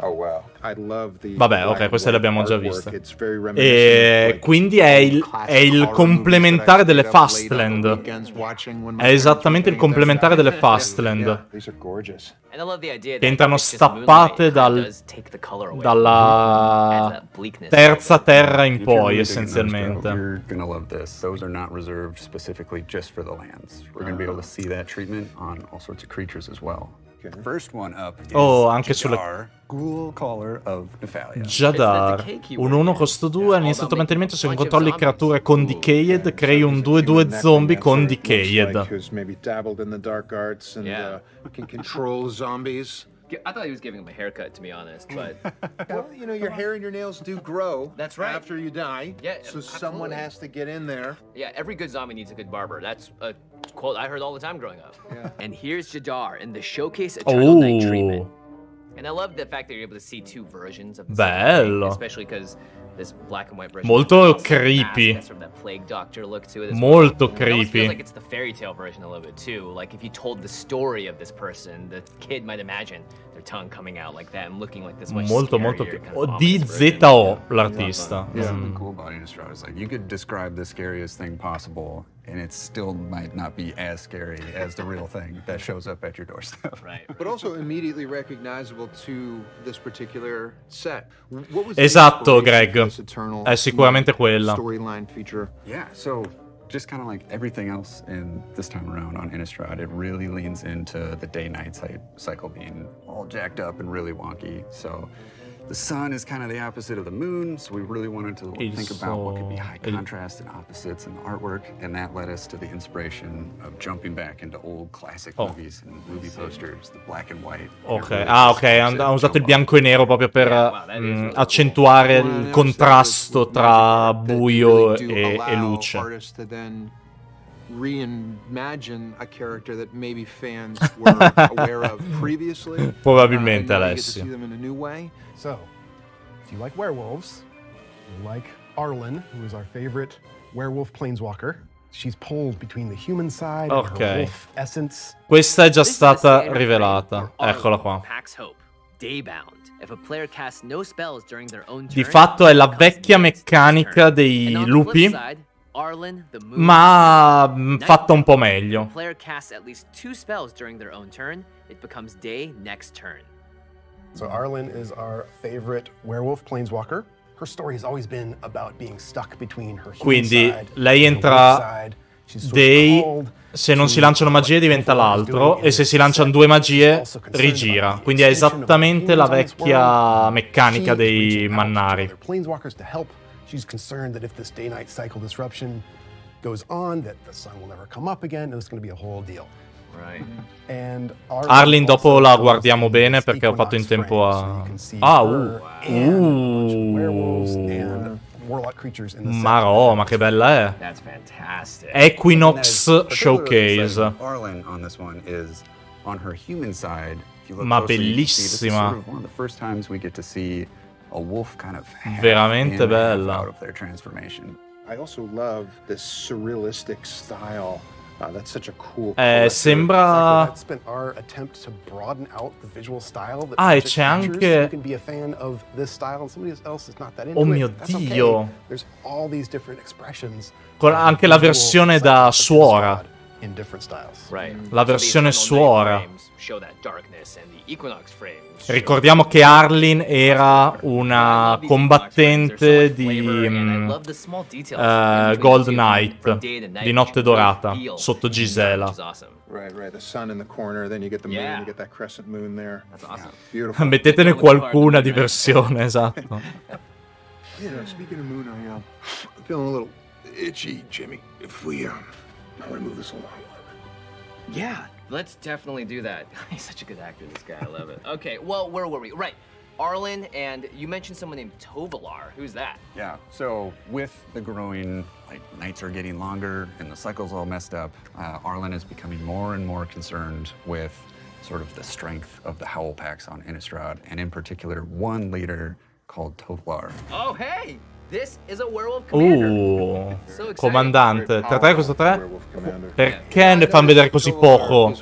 Oh, wow. Vabbè, ok, queste le abbiamo già viste. E quindi è il, è il complementare delle Fastland. È esattamente il complementare delle Fastland. Che entrano stappate dal, dalla terza terra in poi, essenzialmente. We're gonna be uh. able to see that treatment on all sorts of creatures as well. Oh, anche sulle. Jadar, un 1 costo 2, all'inizio del mantenimento se controlli creature con Decayed, crei un 2-2 zombie con Decayed. Yeah. Uh, I thought he was giving him a haircut, to be honest. But well, you know, your hair and your nails do grow. That's right. After you die. Yeah. So absolutely. someone has to get in there. Yeah. Every good zombie needs a good barber. That's a quote I heard all the time growing up. Yeah. And here's Jadar in the showcase Eternal oh. Night treatment. And I love the fact that you're able to see two versions of the Bell. especially because Molto creepy. Molto creepy. Like it's the fairy tale version a little bit too. Like if you told the story of this person, the kid might imagine their tongue coming out like that and looking like this Molto molto kind of DZO l'artista. Yeah. Mm. cool about it is like you could describe the scariest thing possible and it still might not be as scary as the real thing that shows up at your doorstep. Right. right. But also immediately recognizable to this particular set. What was esatto, Greg. È sicuramente quella. Storyline feature. Yeah, so just kind of like everything else in this time around on Innistrad, it really leans into the day-night cycle being all jacked up and really wonky. So the sun is kind of the opposite of the moon, so we really wanted to think about what could be high contrast and opposites in the artwork, and that led us to the inspiration of jumping back into old classic oh. movies and movie posters, the black and white. Ok, ah ok, ha usato il bianco e nero proprio per yeah, mh, mm, accentuare well, il contrasto tra buio really e, e luce. reimagine a character that maybe fans were aware of previously. Probabilmente, uh, Alessio. So, if you like werewolves, you like Arlen, who is our favorite werewolf planeswalker, she's pulled between the human side okay. and her wolf essence. Questa è già this stata rivelata. Eccola qua. Di fatto è la vecchia meccanica dei lupi, ma mm, fatta un po' meglio. Player casts at least two spells during their own turn, it becomes day next turn. So Arlen is our favorite werewolf planeswalker. Her story has always been about being stuck between her Quindi lei entra dei se non si lanciano magie diventa l'altro e se si lanciano due magie rigira. Quindi è esattamente la vecchia meccanica dei mannari. She's concerned that if this day-night cycle disruption goes on, that the sun will never come up again, and it's going to be a whole deal. Arlin dopo la guardiamo bene perché ho fatto in tempo a... Ah, uh. uh. Marò, ma che bella è. Equinox Showcase. Ma bellissima. Veramente bella. I also love this surrealistic style Wow, ah, that's such a cool eh, sembra... Ah, e c'è anche... Oh mio Dio! Con anche la versione da suora. La versione suora. Equinox Ricordiamo che Arlin era una combattente di um, uh, Gold Knight, di Notte Dorata, sotto Gisela. Mettetene qualcuna di versione, esatto. You know, speaking of Moon, I, uh, I'm feeling a little itchy, um, Yeah, Let's definitely do that. He's such a good actor, this guy. I love it. Okay, well, where were we? Right. Arlen, and you mentioned someone named Tovalar. Who's that? Yeah, so with the growing, like, nights are getting longer and the cycle's all messed up, uh, Arlen is becoming more and more concerned with sort of the strength of the howl packs on Innistrad, and in particular, one leader called Tovalar. Oh, hey! Uh, comandante, 3 3 questo 3? Perché ne fanno vedere così poco?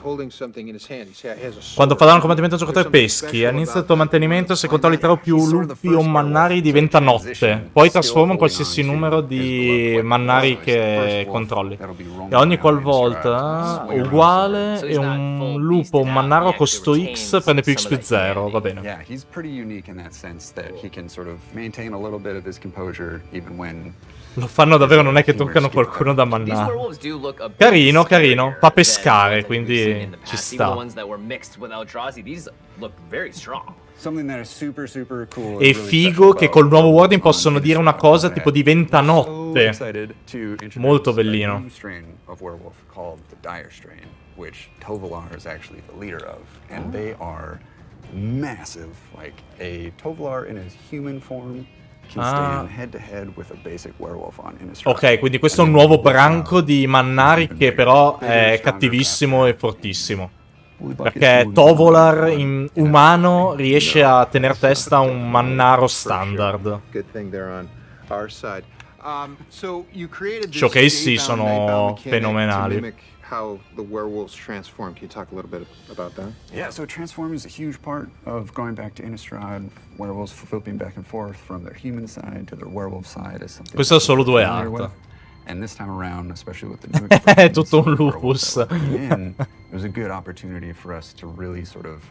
Quando faranno un combattimento giocatore peschi, all'inizio del tuo mantenimento se controlli 3 o più lupi o mannari diventa notte, poi trasforma in qualsiasi numero di mannari che controlli. E ogni qualvolta uguale e un lupo o un mannaro costo X prende più X più 0, va bene. Lo fanno davvero, non è che toccano qualcuno da mannare. Carino, carino. Fa pescare, quindi ci sta. E figo che col nuovo wording possono dire una cosa tipo diventa notte. Molto bellino. Which Tovalar is actually the leader of, and they ah. are massive, like a Tovalar in his human form Ah. Ok, quindi questo è un nuovo branco di Mannari che però è cattivissimo e fortissimo. Perché Tovolar in umano riesce a tenere testa a un Mannaro standard. Um, Showcase sì, sono fenomenali. how the werewolves transform. Can you talk a little bit about that? Yeah, so transform is a huge part of going back to Innistrad, werewolves flipping back and forth from their human side to their werewolf side is something. Questo solo due art. And this time around, especially with the new tutto un lupus. it was a good opportunity for us to really sort of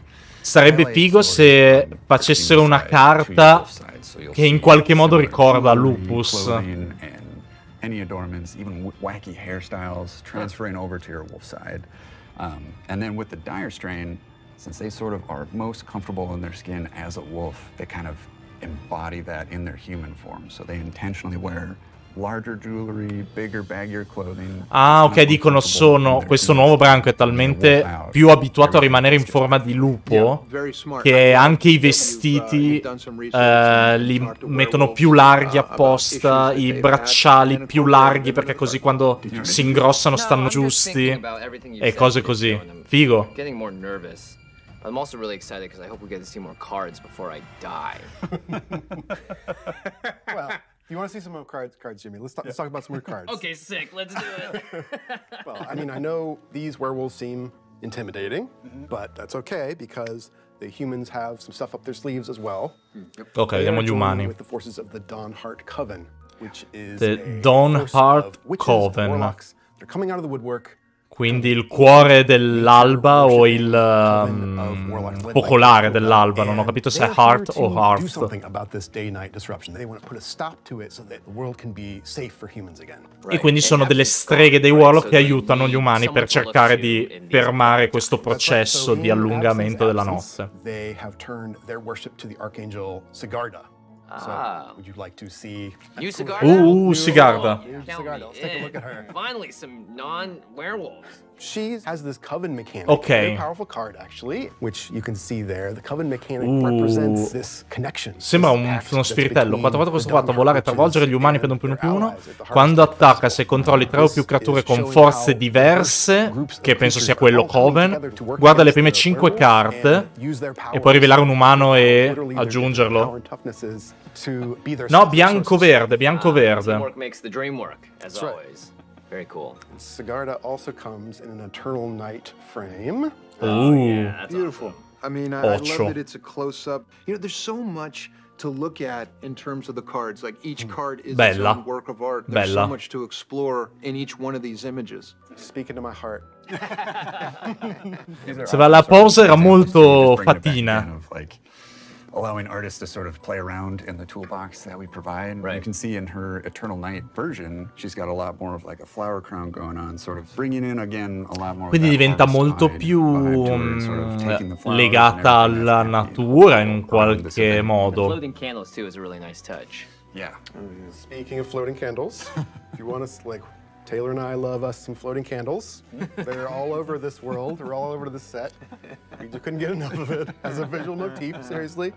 Sarebbe figo se facessero una carta che in qualche modo ricorda Lupus any adornments, even wacky hairstyles, transferring over to your wolf side. Um, and then with the dire strain, since they sort of are most comfortable in their skin as a wolf, they kind of embody that in their human form. So they intentionally wear Ah, ok, dicono sono. Questo nuovo branco è talmente più abituato a rimanere in forma di lupo che anche i uh, vestiti eh, li mettono più larghi uh, apposta, i bracciali più larghi perché così quando si ingrossano stanno giusti e cose così. Figo. I'm also really excited because I hope we get to see more cards before I die. well. You want to see some more cards, cards Jimmy? Let's, talk, yeah. let's talk about some more cards. okay, sick. Let's do it. well, I mean, I know these werewolves seem intimidating, mm -hmm. but that's okay because the humans have some stuff up their sleeves as well. Mm, yep. Okay, andiamo agli umani. With the forces of the Dawnheart Coven, which is the Dawnheart Coven. They're coming out of the woodwork Quindi il cuore dell'alba o il um, focolare dell'alba, non ho capito se è heart o hearth. E quindi sono delle streghe dei warlock che aiutano gli umani per cercare di fermare questo processo di allungamento della notte. So, ah. would you like to see new cigar? Ooh, cigar. yeah, Let's take a look at her. Finally, some non-werewolves. She has this coven mechanic. Okay. Very powerful card, actually, which you can see there. The coven mechanic uh. represents this connection. Sembra un, uno spiritello. 4 volte costa 4, volare e travolgere gli umani per un più più uno. Quando attacca, se controlli 3 o più creature con forze diverse, che penso sia quello coven, guarda le prime 5 carte e puoi rivelare un umano e aggiungerlo. No, bianco-verde, bianco-verde. Ah, Very cool. Segarda Sigarda also comes in an Eternal Night frame. Oh, Ooh. yeah. That's Beautiful. Awesome. I mean, I, I love that it's a close up. You know, there's so much to look at in terms of the cards. Like each hmm. card is Bella. its own work of art. There's Bella. so much to explore in each one of these images. Speaking to my heart. Se va la era molto fatina allowing artists to sort of play around in the toolbox that we provide. Right. You can see in her Eternal Night version, she's got a lot more of like a flower crown going on, sort of bringing in again a lot more. Quindi diventa molto più mm, legata alla natura in un qualche modo. floating candles too is a really nice touch. Yeah. Uh, speaking of floating candles, if you want to like Taylor and I love us some floating candles. They're all over this world. They're all over this set. You couldn't get enough of it as a visual motif, seriously.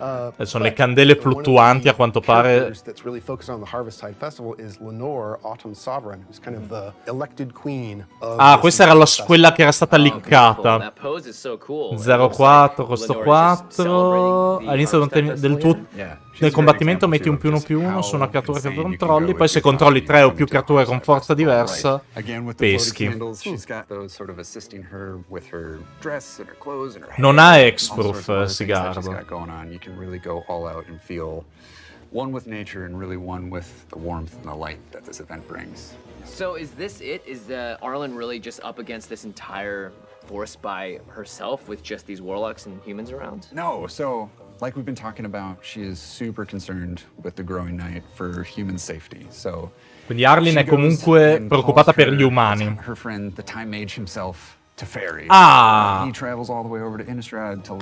Uh, Sono le candele fluttuanti a quanto pare. That's really focused on the Harvest Tide Festival is Lenore Autumn Sovereign, who's kind of mm-hmm. the elected queen of Ah, questa era la, quella che era stata oh, liccata. 04 costo 4 all'inizio del tuo nel combattimbattimento metti un più uno più uno su una creatura che controlli, poi se controlli tre o più creature con forza risposta oh, diversa, peschi. Hmm. Non ha Exproof eh, Sigardo. One with nature and really one with the warmth and the light that this event brings. So is this it? Is the uh, Arlen really just up against this entire force by herself with just these warlocks and humans around? No, so like we've been talking about, she is super concerned with the growing night for human safety. So Quindi Arlene è comunque preoccupata per gli umani. Ah!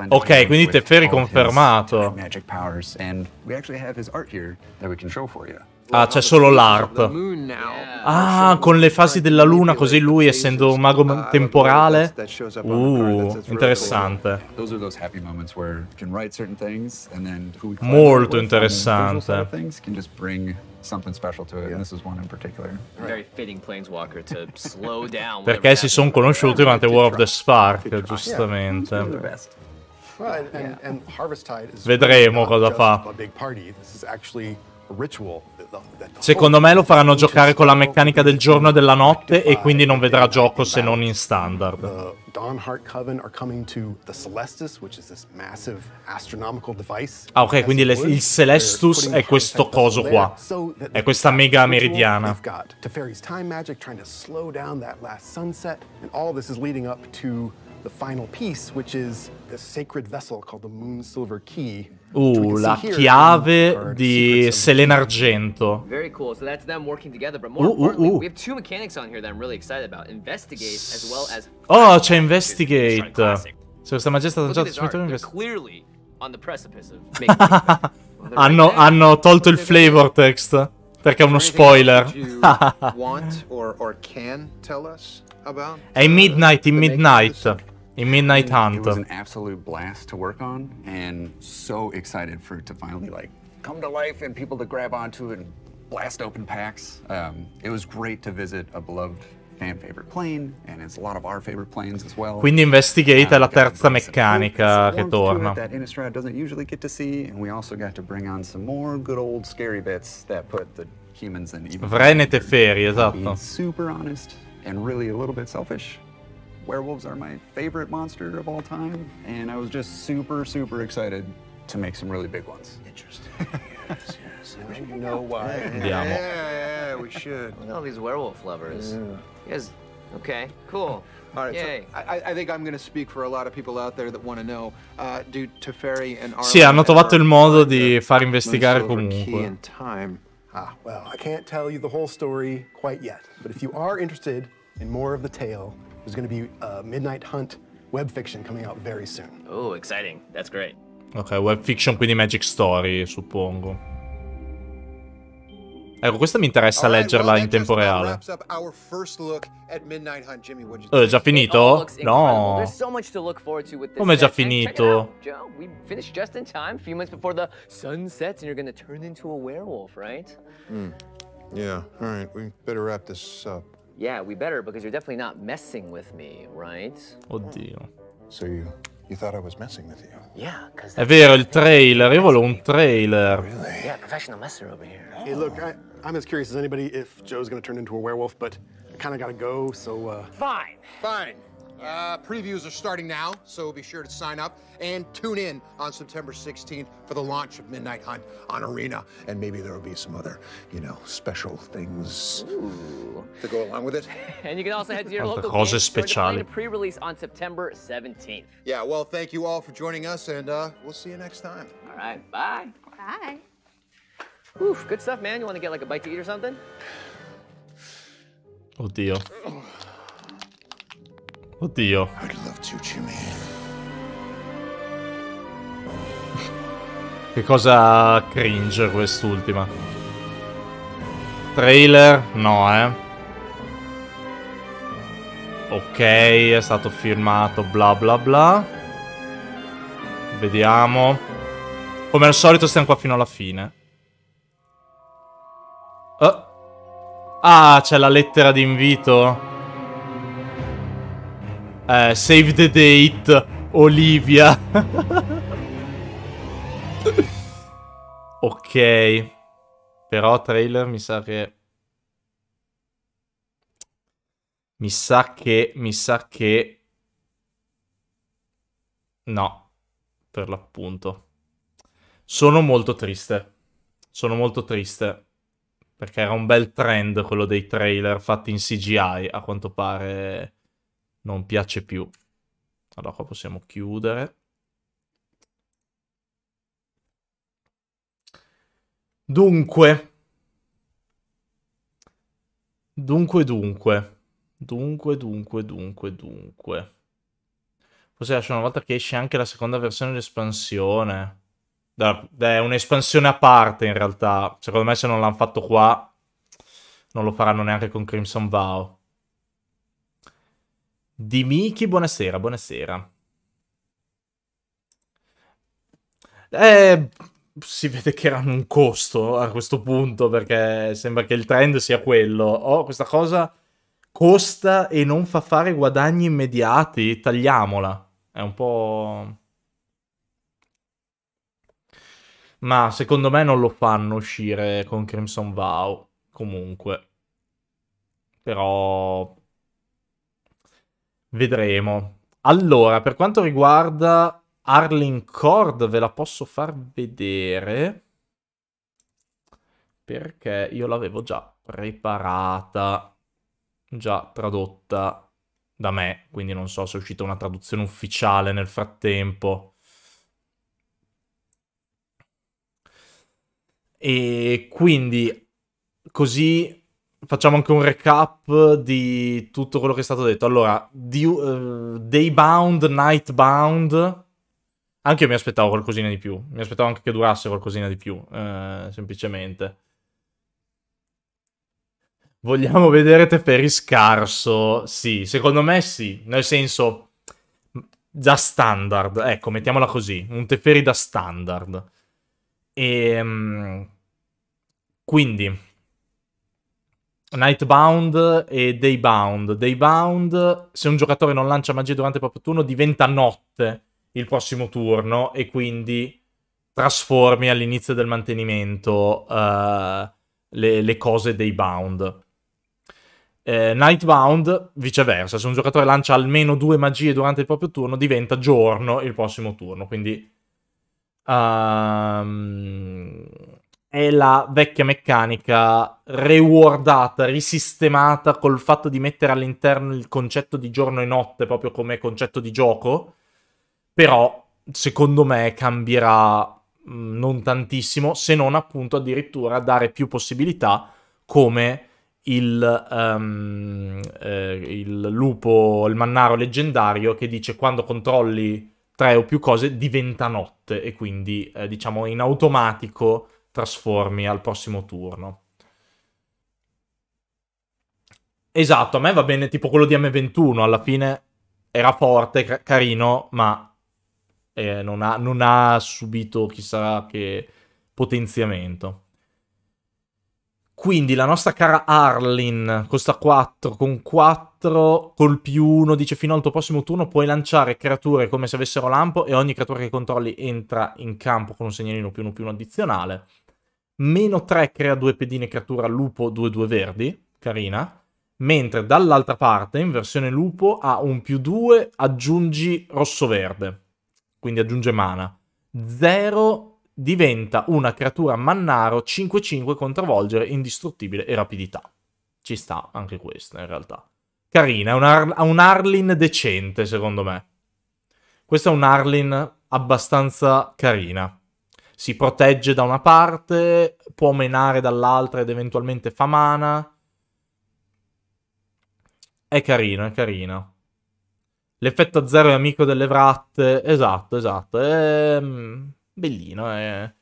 Ok, quindi Teferi confermato. Ah, c'è solo l'ARP. Ah, con le fasi della luna, così lui, essendo un mago ah, temporale. Uh, interessante. Molto interessante something special to it, and this is one in particular. Very fitting Planeswalker to slow down. Perché si sono conosciuti durante War of the Spark, giustamente. Vedremo cosa fa. Secondo me lo faranno giocare con la meccanica del giorno e della notte e quindi non vedrà gioco se non in standard. Ah ok, quindi le, il Celestus è questo coso qua. È questa mega meridiana. Time magic trying to slow down that last sunset and all this is leading up to the final piece, which is the sacred vessel called the Moon Silver Key. Uh, la chiave di Selena Argento. Very cool. So that's them working together, but more uh, uh, uh. we have two mechanics on here that I'm really excited about. Investigate as well as Oh, c'è investigate. Se questa magia è stata lanciata clearly on the precipice of making hanno, hanno tolto il flavor text perché è uno spoiler. want about a midnight in midnight in midnight hunt it was an absolute blast to work on and so excited for it to finally like come to life and people to grab onto and blast open packs um, it was great to visit a beloved fan favorite plane and it's a lot of our favorite planes as well quindi investigate uh, la terza meccanica che torna that Innistrad doesn't usually get to see and we also got to bring on some more good old scary bits that put the humans in even Vrenet e Feri esatto super honest and really a little bit selfish. Werewolves are my favorite monster of all time, and I was just super, super excited to make some really big ones. Interesting. yes, yes. you know why. Yeah, yeah, yeah, we should. Look at all these werewolf lovers. Yeah. okay, cool. All right, Yay. So I, I, think I'm going to speak for a lot of people out there that want to know. Uh, do Teferi and Arlen Sì, hanno trovato il modo di far investigare comunque. Ah, well, I can't tell you the whole story quite yet, but if you are interested, and more of the tale. There's going to be a uh, Midnight Hunt web fiction coming out very soon. Oh, exciting. That's great. Ok, web fiction, quindi Magic Story, suppongo. Ecco, questa mi interessa right, leggerla well, in tempo reale. Hunt, oh, eh, è già finito? No. Come è già finito? Joe, we finished just in time, a few months before the sun sets and you're gonna turn into a werewolf, right? Mm. Yeah, all right, we better wrap this up. Yeah, we better because you're definitely not messing with me, right? Oddio. So you, you thought I was messing with you? Yeah, cuz È vero, il trailer, io volevo un trailer. Really? Yeah, professional messer over here. Hey, look, I, I'm as curious as anybody if Joe's going to turn into a werewolf, but I kind of got to go, so uh Fine. Fine. Uh, previews are starting now, so be sure to sign up and tune in on September 16th for the launch of Midnight Hunt on Arena. And maybe there will be some other, you know, special things Ooh. to go along with it. And you can also head to your local game store to pre-release on September 17th. Yeah, well, thank you all for joining us, and uh, we'll see you next time. All right, bye. Bye. Oof, good stuff, man. You want to get like a bite to eat or something? Oh, deal. Oddio. Che cosa cringe quest'ultima. Trailer? No, eh. Ok, è stato filmato, bla bla bla. Vediamo. Come al solito stiamo qua fino alla fine. Oh. Ah, c'è la lettera di invito eh, Save the Date, Olivia. ok. Però trailer mi sa che... Mi sa che, mi sa che... No, per l'appunto. Sono molto triste. Sono molto triste. Perché era un bel trend quello dei trailer fatti in CGI, a quanto pare non piace più. Allora qua possiamo chiudere. Dunque. Dunque, dunque. Dunque, dunque, dunque, dunque. Forse lascia una volta che esce anche la seconda versione dell'espansione. È un'espansione a parte in realtà. Secondo me se non l'hanno fatto qua non lo faranno neanche con Crimson Vow. Di Miki, buonasera, buonasera. Eh, si vede che era un costo a questo punto perché sembra che il trend sia quello. Oh, questa cosa costa e non fa fare guadagni immediati, tagliamola. È un po'... Ma secondo me non lo fanno uscire con Crimson Vow, comunque. Però Vedremo. Allora, per quanto riguarda Arling Cord, ve la posso far vedere. Perché io l'avevo già preparata, già tradotta da me, quindi non so se è uscita una traduzione ufficiale nel frattempo. E quindi così facciamo anche un recap di tutto quello che è stato detto. Allora, di, uh, eh, Daybound, Nightbound. Anche io mi aspettavo qualcosina di più. Mi aspettavo anche che durasse qualcosina di più, eh, semplicemente. Vogliamo vedere Teferi scarso? Sì, secondo me sì. Nel senso, da standard. Ecco, mettiamola così. Un Teferi da standard. E... Ehm, quindi... Nightbound e Daybound. Daybound, se un giocatore non lancia magie durante il proprio turno, diventa notte il prossimo turno e quindi trasformi all'inizio del mantenimento uh, le, le, cose Daybound. Eh, Nightbound, viceversa, se un giocatore lancia almeno due magie durante il proprio turno, diventa giorno il prossimo turno. Quindi... Um è la vecchia meccanica rewardata, risistemata col fatto di mettere all'interno il concetto di giorno e notte proprio come concetto di gioco, però secondo me cambierà mm, non tantissimo, se non appunto addirittura dare più possibilità come il, um, eh, il lupo, il mannaro leggendario che dice quando controlli tre o più cose diventa notte e quindi eh, diciamo in automatico trasformi al prossimo turno. Esatto, a me va bene tipo quello di M21, alla fine era forte, carino, ma eh, non, ha, non, ha, subito chissà che potenziamento. Quindi la nostra cara Arlin costa 4 con 4 4 col più 1 dice fino al tuo prossimo turno puoi lanciare creature come se avessero lampo e ogni creatura che controlli entra in campo con un segnalino più 1 più 1 addizionale. Meno 3 crea due pedine creatura lupo 2-2 verdi, carina. Mentre dall'altra parte, in versione lupo, ha un più 2, aggiungi rosso-verde, quindi aggiunge mana. 0 diventa una creatura mannaro 5-5 con indistruttibile e rapidità. Ci sta anche questa in realtà carina, un ha un Arlin decente secondo me. Questo è un Arlin abbastanza carina. Si protegge da una parte, può menare dall'altra ed eventualmente fa mana. È carino, è carino. L'effetto a zero è amico delle vratte. Esatto, esatto. È ehm, bellino. È... Eh. È,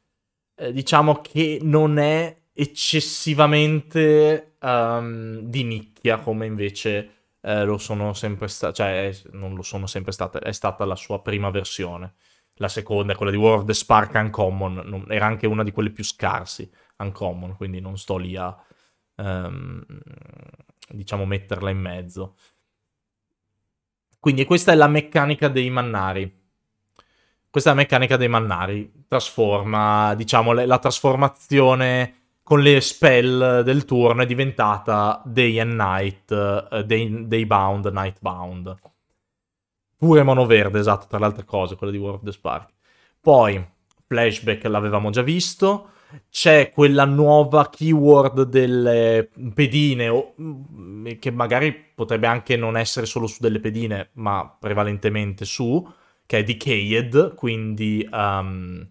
eh, diciamo che non è eccessivamente um, di nicchia come invece eh, lo sono sempre state, cioè non lo sono sempre stata, è stata la sua prima versione. La seconda è quella di World Spark Uncommon, non, era anche una di quelle più scarsi Uncommon, quindi non sto lì a, um, diciamo, metterla in mezzo. Quindi questa è la meccanica dei mannari. Questa è la meccanica dei mannari, trasforma, diciamo, la trasformazione con le spell del turno è diventata Day and Night, uh, day, day, Bound, Night Bound. Pure mono verde, esatto, tra le altre cose, quella di War of the Spark. Poi, Flashback l'avevamo già visto, c'è quella nuova keyword delle pedine, o, mm, che magari potrebbe anche non essere solo su delle pedine, ma prevalentemente su, che è Decayed, quindi... Um,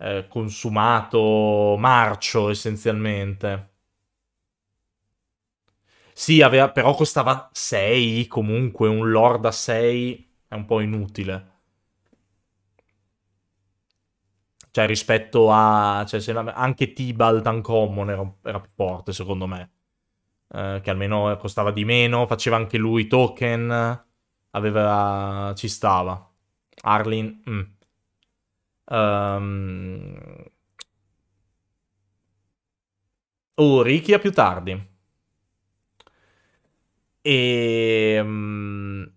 eh, consumato, marcio essenzialmente. Sì, aveva, però costava 6, comunque un lord a 6 è un po' inutile. Cioè rispetto a... Cioè, anche Tibalt Uncommon era, era più forte secondo me. Eh, che almeno costava di meno, faceva anche lui token, aveva... ci stava. Arlin... Mm. Um... O Rikia più tardi. E, ehm,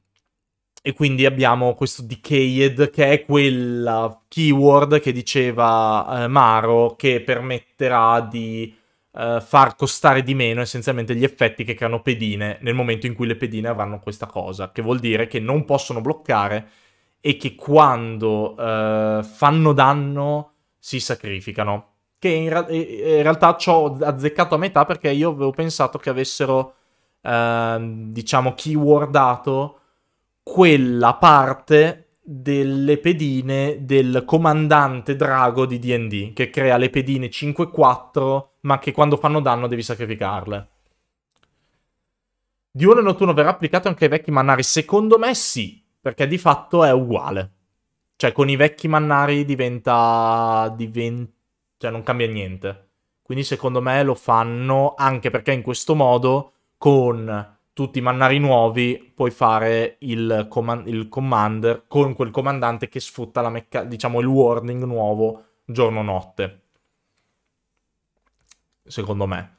e quindi abbiamo questo Decayed che è quella keyword che diceva eh, Maro che permetterà di Uh, far costare di meno essenzialmente gli effetti che creano pedine nel momento in cui le pedine avranno questa cosa, che vuol dire che non possono bloccare e che quando eh, fanno danno si sacrificano. Che in, ra- in, realtà ci ho azzeccato a metà perché io avevo pensato che avessero, eh, diciamo, keywordato quella parte delle pedine del comandante drago di DD che crea le pedine 5-4 ma che quando fanno danno devi sacrificarle. Diurno e notturno verrà applicato anche ai vecchi mannari? Secondo me sì, perché di fatto è uguale. Cioè, con i vecchi mannari diventa... diventa... cioè, non cambia niente. Quindi secondo me lo fanno anche perché in questo modo, con tutti i mannari nuovi, puoi fare il, com- il commander con quel comandante che sfrutta la mecca- diciamo, il warning nuovo giorno-notte. Secondo me.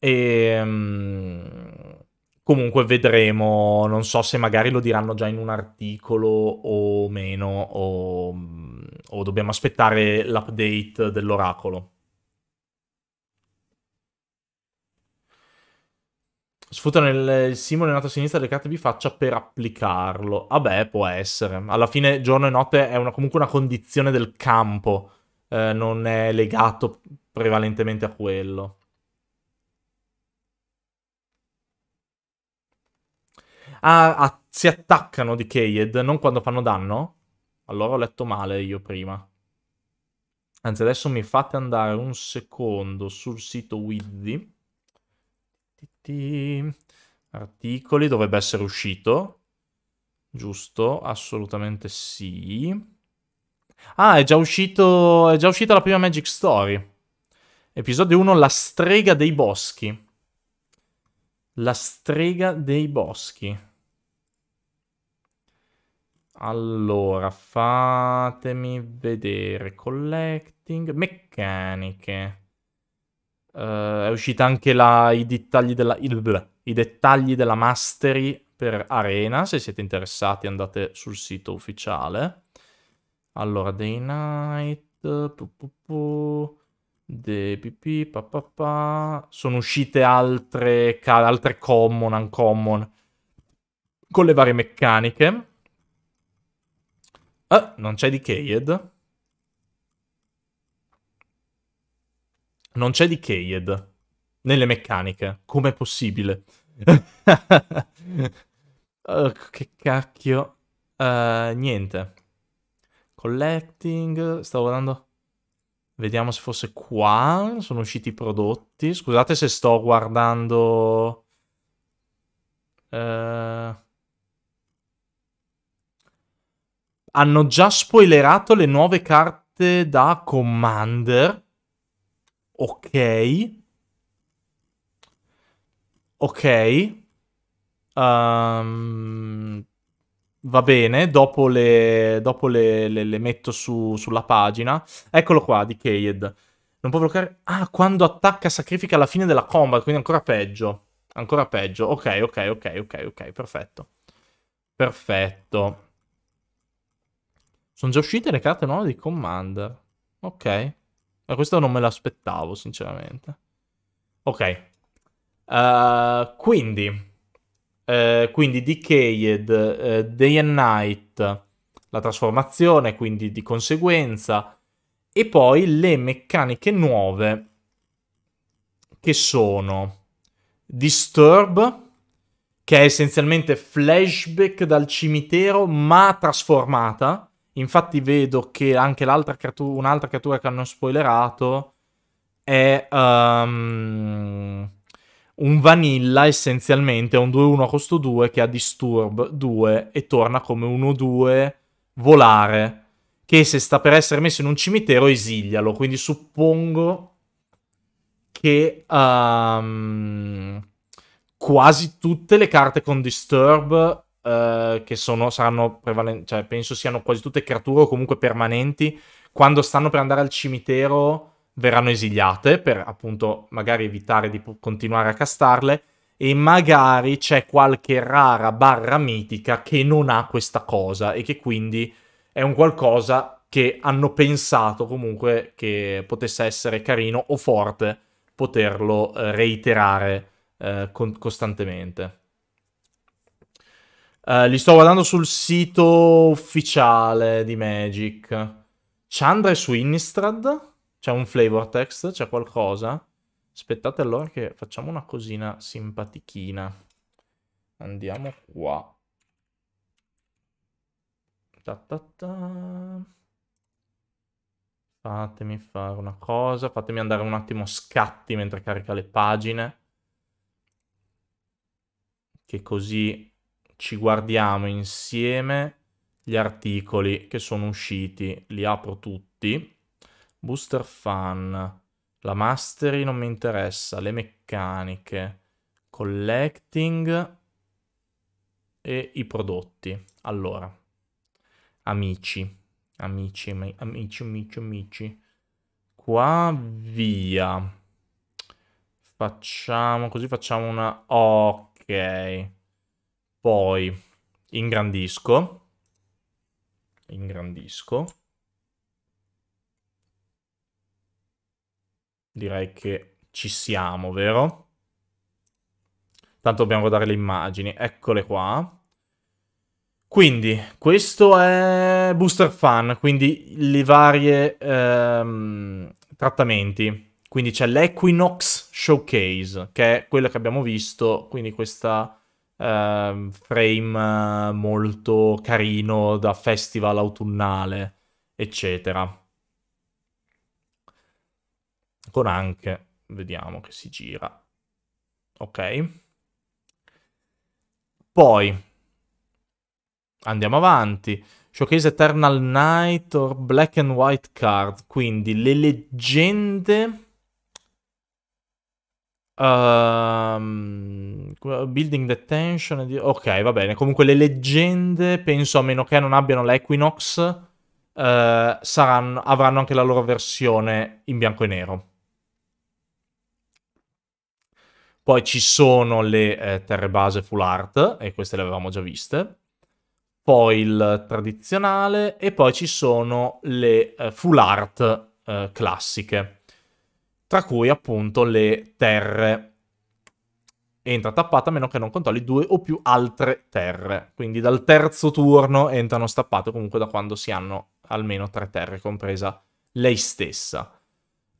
E... Ehm, Comunque vedremo, non so se magari lo diranno già in un articolo o meno, o, o dobbiamo aspettare l'update dell'oracolo. Sfruttano il, il simbolo nato a sinistra delle carte bifaccia per applicarlo. Vabbè, ah può essere. Alla fine giorno e notte è una, comunque una condizione del campo, eh, non è legato prevalentemente a quello. Ah, ah, si attaccano di Kayed, non quando fanno danno? Allora ho letto male io prima. Anzi, adesso mi fate andare un secondo sul sito Wizzy. Articoli, dovrebbe essere uscito. Giusto? Assolutamente sì. Ah, è già, uscito, è già uscita la prima Magic Story. Episodio 1, La strega dei boschi. La strega dei boschi. Allora, fatemi vedere. Collecting, meccaniche. Eh, è uscita anche la, i, dettagli della, il, i dettagli della Mastery per Arena. Se siete interessati andate sul sito ufficiale. Allora, Day Night, pu pu pu, Day PP, pa pa pa. Sono uscite altre, altre common, uncommon, con le varie meccaniche. Ah, non c'è Decayed. Non c'è Decayed nelle meccaniche. Com'è possibile? oh, che cacchio. Uh, niente. Collecting. Stavo guardando. Vediamo se fosse qua. Sono usciti i prodotti. Scusate se sto guardando... Uh... hanno già spoilerato le nuove carte da Commander. Ok. Ok. Um, va bene, dopo le, dopo le, le, le metto su, sulla pagina. Eccolo qua, Decayed. Non può bloccare... Ah, quando attacca sacrifica alla fine della combat, quindi ancora peggio. Ancora peggio. Ok, ok, ok, ok, ok, perfetto. Perfetto. Sono già uscite le carte nuove di Commander. Ok. Ma questo non me l'aspettavo, sinceramente. Ok. Uh, quindi... Uh, quindi Decayed, uh, Day and Night, la trasformazione, quindi di conseguenza, e poi le meccaniche nuove che sono Disturb, che è essenzialmente flashback dal cimitero ma trasformata, Infatti vedo che anche l'altra creatura, un'altra creatura che hanno spoilerato è um, un vanilla essenzialmente, è un 2-1 costo 2 che ha disturb 2 e torna come 1-2 volare, che se sta per essere messo in un cimitero esilialo, quindi suppongo che um, quasi tutte le carte con disturb eh, che sono, saranno prevalenti, cioè penso siano quasi tutte creature o comunque permanenti, quando stanno per andare al cimitero verranno esiliate per appunto magari evitare di continuare a castarle e magari c'è qualche rara barra mitica che non ha questa cosa e che quindi è un qualcosa che hanno pensato comunque che potesse essere carino o forte poterlo eh, reiterare eh, con- costantemente. Eh, li sto guardando sul sito ufficiale di Magic. Chandra è su Innistrad? C'è un flavor text? C'è qualcosa? Aspettate allora che facciamo una cosina simpatichina. Andiamo qua. Ta ta ta. Fatemi fare una cosa, fatemi andare un attimo scatti mentre carica le pagine. Che così ci guardiamo insieme gli articoli che sono usciti, li apro tutti. Booster fan, la mastery non mi interessa, le meccaniche, collecting e i prodotti. Allora, amici, amici, amici, amici, amici. Qua via. Facciamo così, facciamo una... Ok poi ingrandisco, ingrandisco, direi che ci siamo, vero? Tanto dobbiamo guardare le immagini, eccole qua. Quindi, questo è Booster Fun, quindi le varie ehm, trattamenti. Quindi c'è l'Equinox Showcase, che è quello che abbiamo visto, quindi questa Ehm, frame eh, molto carino da festival autunnale, eccetera. Con anche, vediamo che si gira. Ok. Poi andiamo avanti. Showcase Eternal Night or Black and White Card, quindi le leggende Um, building the tension. Ok, va bene. Comunque le leggende, penso a meno che non abbiano l'Equinox, uh, eh, saranno, avranno anche la loro versione in bianco e nero. Poi ci sono le eh, terre base full art, e queste le avevamo già viste. Poi il tradizionale, e poi ci sono le eh, full art eh, classiche tra cui appunto le terre. Entra tappata a meno che non controlli due o più altre terre. Quindi dal terzo turno entrano stappate comunque da quando si hanno almeno tre terre, compresa lei stessa.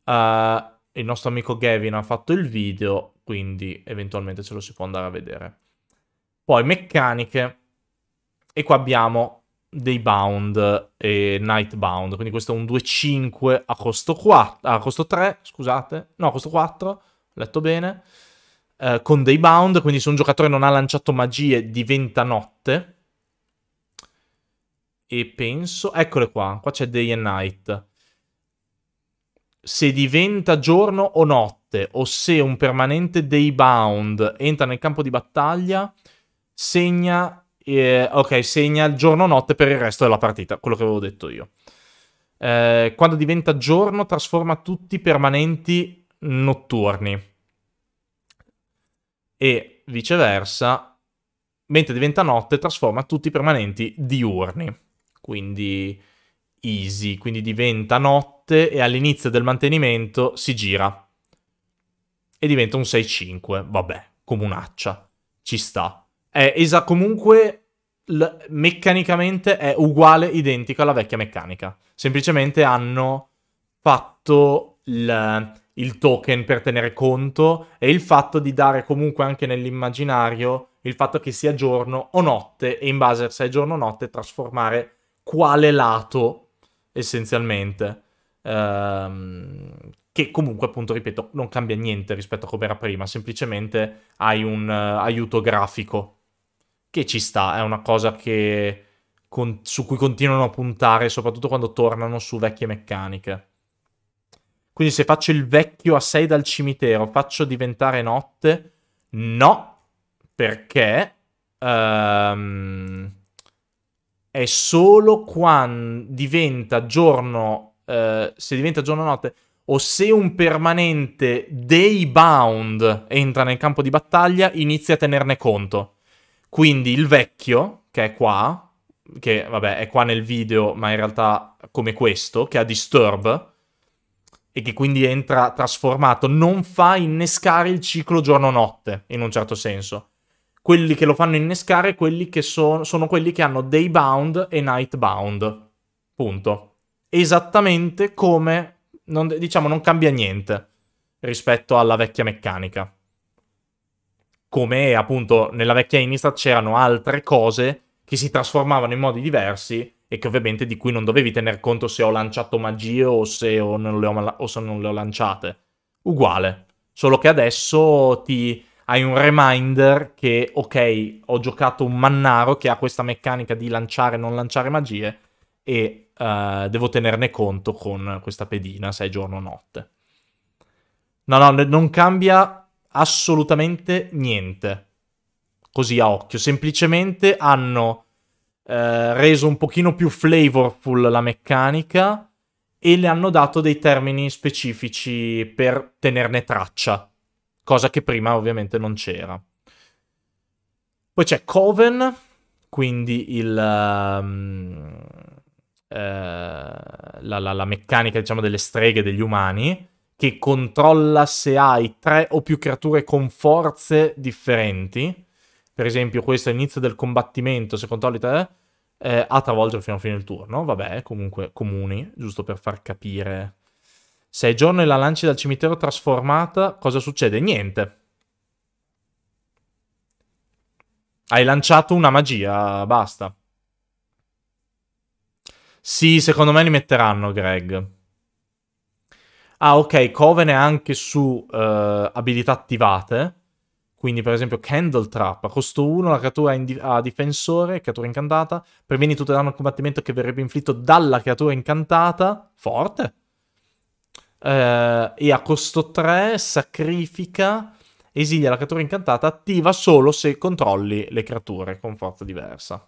Uh, il nostro amico Gavin ha fatto il video, quindi eventualmente ce lo si può andare a vedere. Poi meccaniche. E qua abbiamo dei Bound e Nightbound, quindi questo è un 2-5 a costo 4, a costo 3, scusate, no, a costo 4, letto bene, eh, con dei Bound, quindi se un giocatore non ha lanciato magie diventa notte, e penso, eccole qua, qua c'è Day and Night, se diventa giorno o notte, o se un permanente Daybound entra nel campo di battaglia, segna e, eh, ok, segna il giorno notte per il resto della partita, quello che avevo detto io. Eh, quando diventa giorno, trasforma tutti i permanenti notturni. E viceversa, mentre diventa notte, trasforma tutti i permanenti diurni. Quindi easy, quindi diventa notte e all'inizio del mantenimento si gira. E diventa un 6-5, vabbè, comunaccia, ci sta è esa comunque l- meccanicamente è uguale, identica alla vecchia meccanica. Semplicemente hanno fatto il, il token per tenere conto e il fatto di dare comunque anche nell'immaginario il fatto che sia giorno o notte e in base a se è giorno o notte trasformare quale lato essenzialmente. Ehm, che comunque appunto ripeto non cambia niente rispetto a come era prima, semplicemente hai un uh, aiuto grafico che ci sta, è una cosa che, con, su cui continuano a puntare, soprattutto quando tornano su vecchie meccaniche. Quindi se faccio il vecchio a 6 dal cimitero, faccio diventare notte? No, perché um, è solo quando diventa giorno, uh, se diventa giorno-notte, o se un permanente day bound entra nel campo di battaglia, inizia a tenerne conto. Quindi il vecchio, che è qua, che vabbè è qua nel video, ma in realtà come questo, che ha Disturb, e che quindi entra trasformato, non fa innescare il ciclo giorno-notte, in un certo senso. Quelli che lo fanno innescare quelli sono, sono quelli che hanno day bound e night bound. Punto. Esattamente come, non, diciamo, non cambia niente rispetto alla vecchia meccanica come appunto nella vecchia Innistat c'erano altre cose che si trasformavano in modi diversi e che ovviamente di cui non dovevi tener conto se ho lanciato magie o se, ho, non, le ho, o se non le ho lanciate. Uguale, solo che adesso ti hai un reminder che, ok, ho giocato un mannaro che ha questa meccanica di lanciare e non lanciare magie e uh, devo tenerne conto con questa pedina 6 giorno o notte. No, no, non cambia assolutamente niente. Così a occhio, semplicemente hanno eh, reso un pochino più flavorful la meccanica e le hanno dato dei termini specifici per tenerne traccia, cosa che prima ovviamente non c'era. Poi c'è Coven, quindi il, um, la, la, la meccanica diciamo delle streghe degli umani, che controlla se hai tre o più creature con forze differenti. Per esempio, questo è l'inizio del combattimento, se controlli tre, eh, a travolgere fino a fine del turno. Vabbè, comunque comuni, giusto per far capire. Se è giorno e la lanci dal cimitero trasformata, cosa succede? Niente. Hai lanciato una magia, basta. Sì, secondo me li metteranno, Greg. Ah, ok, Coven è anche su uh, abilità attivate. Quindi, per esempio, Candle Trap. A costo 1, la creatura a difensore, creatura incantata. Previeni tutto il danno al combattimento che verrebbe inflitto dalla creatura incantata. Forte. Uh, e a costo 3, sacrifica. Esilia la creatura incantata, attiva solo se controlli le creature con forza diversa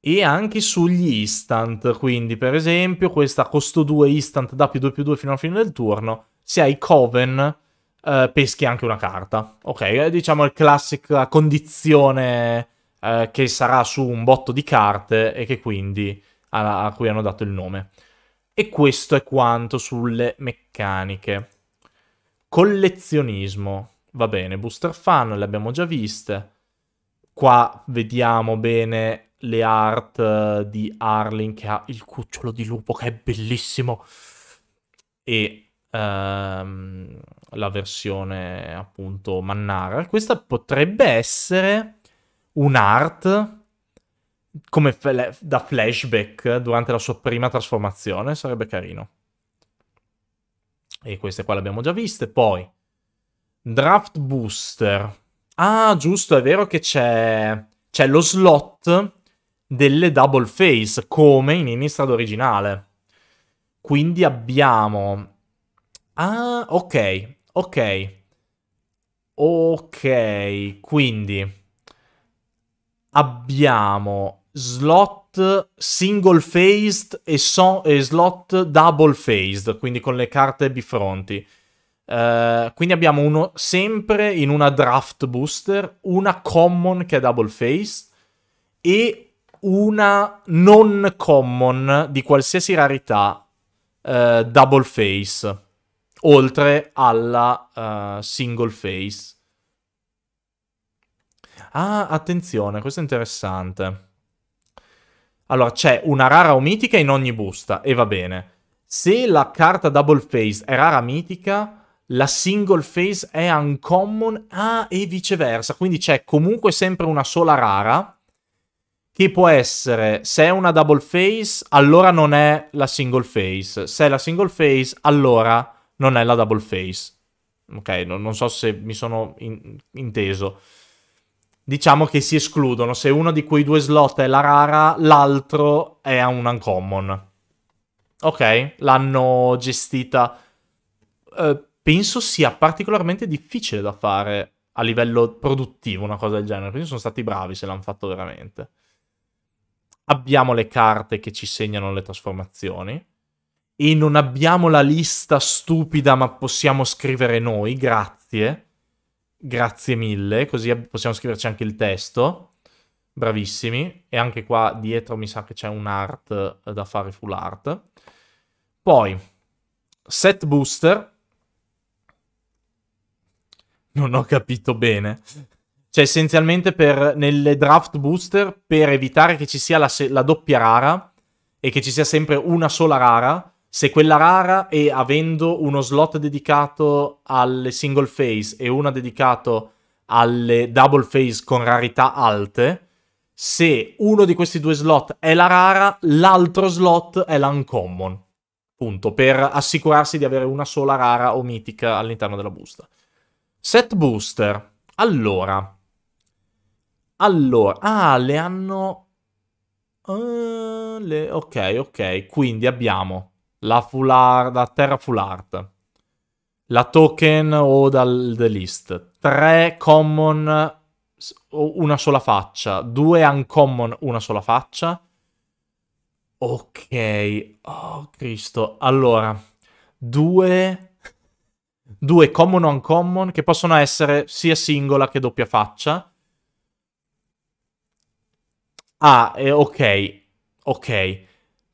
e anche sugli instant, quindi per esempio questa costo 2 instant da più 2 più 2 fino alla fine del turno, se hai Coven eh, peschi anche una carta, ok? È, eh, diciamo il classica condizione eh, che sarà su un botto di carte e che quindi a, a cui hanno dato il nome. E questo è quanto sulle meccaniche. Collezionismo, va bene, booster fan le abbiamo già viste. Qua vediamo bene le art eh, di Arlin che ha il cucciolo di lupo che è bellissimo e ehm, la versione appunto Mannara. Questa potrebbe essere un'art come fle- da flashback durante la sua prima trasformazione, sarebbe carino. E queste qua le abbiamo già viste. Poi Draft Booster. Ah, giusto, è vero che c'è c'è lo slot delle double face, come in Innistrad originale. Quindi abbiamo... Ah, ok, ok. Ok, quindi abbiamo slot single faced e, so e slot double faced, quindi con le carte bifronti. Uh, quindi abbiamo uno sempre in una draft booster, una common che è double phased e una non common di qualsiasi rarità eh, double face, oltre alla uh, single face. Ah, attenzione, questo è interessante. Allora, c'è una rara o mitica in ogni busta, e va bene. Se la carta double face è rara mitica, la single face è uncommon, ah, e viceversa. Quindi c'è comunque sempre una sola rara, ti può essere se è una double face, allora non è la single face, se è la single face, allora non è la double face. Ok, non, non so se mi sono in, inteso. Diciamo che si escludono, se uno di quei due slot è la rara, l'altro è un uncommon. Ok, l'hanno gestita. Uh, penso sia particolarmente difficile da fare a livello produttivo una cosa del genere, quindi sono stati bravi se l'hanno fatto veramente abbiamo le carte che ci segnano le trasformazioni e non abbiamo la lista stupida ma possiamo scrivere noi, grazie. Grazie mille, così possiamo scriverci anche il testo. Bravissimi. E anche qua dietro mi sa che c'è un art eh, da fare full art. Poi, set booster. Non ho capito bene. Cioè, essenzialmente per, nelle draft booster, per evitare che ci sia la, se- la doppia rara e che ci sia sempre una sola rara, se quella rara è avendo uno slot dedicato alle single phase e una dedicato alle double phase con rarità alte, se uno di questi due slot è la rara, l'altro slot è l'uncommon. Punto, per assicurarsi di avere una sola rara o mitica all'interno della busta. Set booster. Allora, allora, ah, le hanno... Uh, le... Ok, ok, quindi abbiamo la, full art, la terra full art, la token o dal the list, 3 common una sola faccia, 2 uncommon una sola faccia. Ok, oh Cristo, allora, 2 2 common o uncommon che possono essere sia singola che doppia faccia Ah, eh, ok, ok.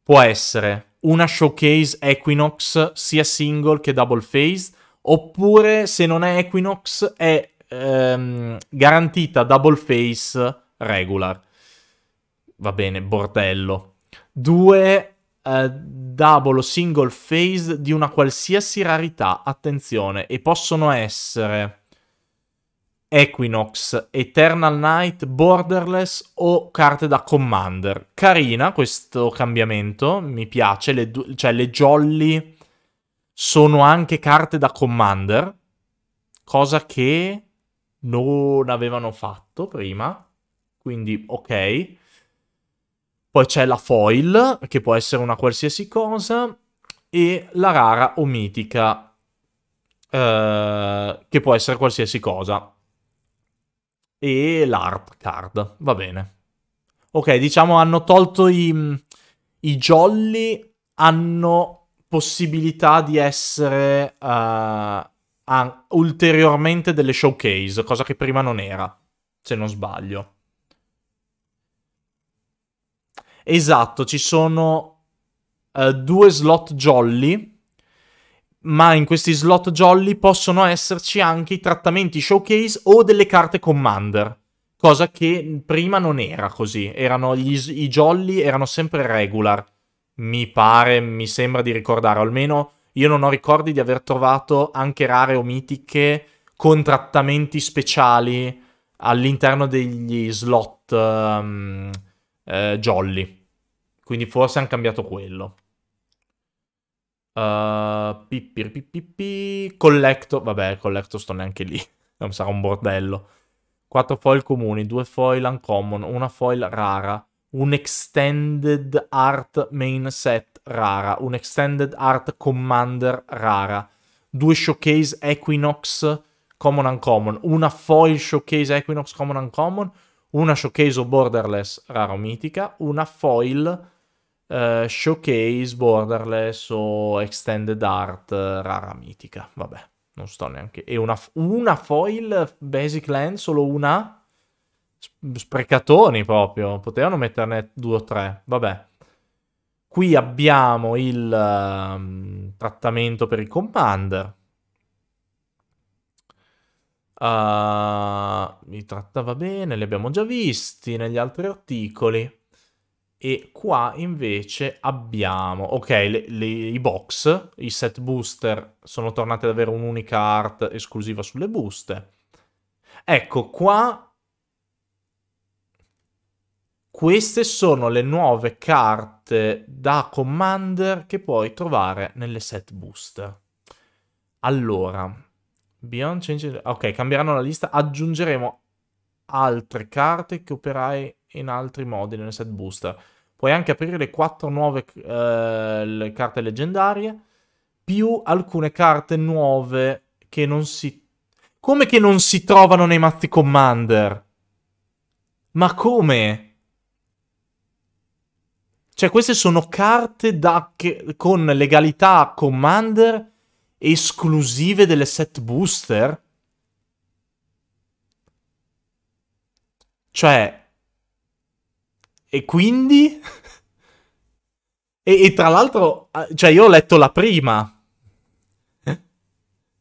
Può essere una showcase Equinox sia single che double phase, oppure se non è Equinox è ehm, garantita double phase regular. Va bene, bordello. Due eh, double o single phase di una qualsiasi rarità, attenzione, e possono essere Equinox, Eternal Night, Borderless o carte da Commander. Carina questo cambiamento, mi piace, le, cioè le Jolly sono anche carte da Commander, cosa che non avevano fatto prima, quindi ok. Poi c'è la foil, che può essere una qualsiasi cosa, e la rara o mitica, eh, che può essere qualsiasi cosa e l'ARP card, va bene. Ok, diciamo hanno tolto i, i jolly, hanno possibilità di essere uh, ulteriormente delle showcase, cosa che prima non era, se non sbaglio. Esatto, ci sono uh, due slot jolly ma in questi slot jolly possono esserci anche i trattamenti showcase o delle carte commander, cosa che prima non era così, erano gli, i jolly erano sempre regular, mi pare, mi sembra di ricordare, almeno io non ho ricordi di aver trovato anche rare o mitiche con trattamenti speciali all'interno degli slot um, eh, jolly, quindi forse hanno cambiato quello. Uh, eh, pipiripipipi. Collecto. Vabbè, collecto sto neanche lì. Non sarà un bordello. 4 foil comuni, 2 foil uncommon, una foil rara, un extended art main set rara, un extended art commander rara, due showcase Equinox common uncommon, una foil showcase Equinox common uncommon, una showcase borderless rara mitica, una foil Uh, showcase, Borderless o Extended Art, eh, rara mitica. Vabbè, non sto neanche. E una, una foil Basic Land, solo una? Sprecatoni proprio. Potevano metterne due o tre. Vabbè. Qui abbiamo il um, trattamento per il Commander. Uh, eh, mi trattava bene, li abbiamo già visti negli altri articoli e qua invece abbiamo, ok, le, le, i box, i set booster sono tornati ad avere un'unica art esclusiva sulle buste. Ecco, qua queste sono le nuove carte da Commander che puoi trovare nelle set booster. Allora, Beyond Change... Ok, cambieranno la lista. Aggiungeremo altre carte che operai in altri modi nelle set booster puoi anche aprire le 4 nuove eh, le carte leggendarie, più alcune carte nuove che non si... Come che non si trovano nei mazzi Commander? Ma come? Cioè, queste sono carte da... che... con legalità Commander esclusive delle set booster? Cioè, e quindi... e, e, tra l'altro, ah, cioè io ho letto la prima.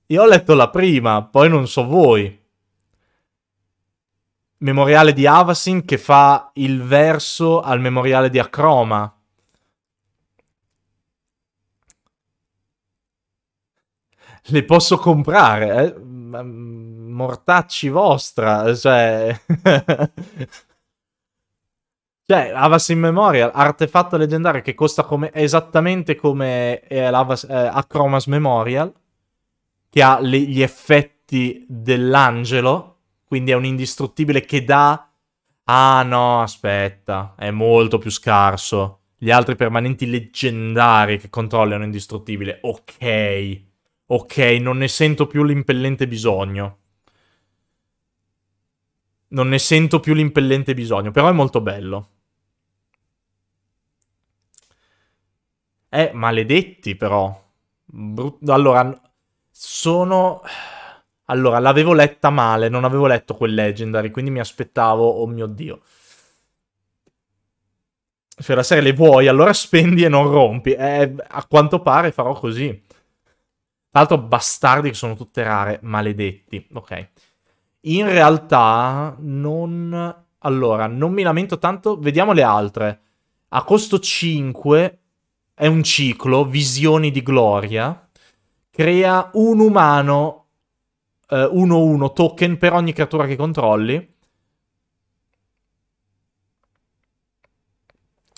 Io ho letto la prima, poi non so voi. Memoriale di Avasin che fa il verso al memoriale di Acroma. le posso comprare, eh? mortacci vostra, cioè... Cioè, Avas in Memorial, artefatto leggendario che costa come, esattamente come eh, eh, Acromas Memorial, che ha le, gli effetti dell'angelo, quindi è un indistruttibile che dà... Ah no, aspetta, è molto più scarso. Gli altri permanenti leggendari che controllano indistruttibile. Ok, ok, non ne sento più l'impellente bisogno non ne sento più l'impellente bisogno, però è molto bello. Eh, maledetti però. Brut- allora, sono... Allora, l'avevo letta male, non avevo letto quel Legendary, quindi mi aspettavo, oh mio Dio. Se la serie le vuoi, allora spendi e non rompi. Eh, a quanto pare farò così. Tra l'altro bastardi che sono tutte rare, maledetti. Ok. In realtà non... Allora, non mi lamento tanto. Vediamo le altre. A costo 5 è un ciclo, visioni di gloria, crea un umano 1-1 eh, token per ogni creatura che controlli.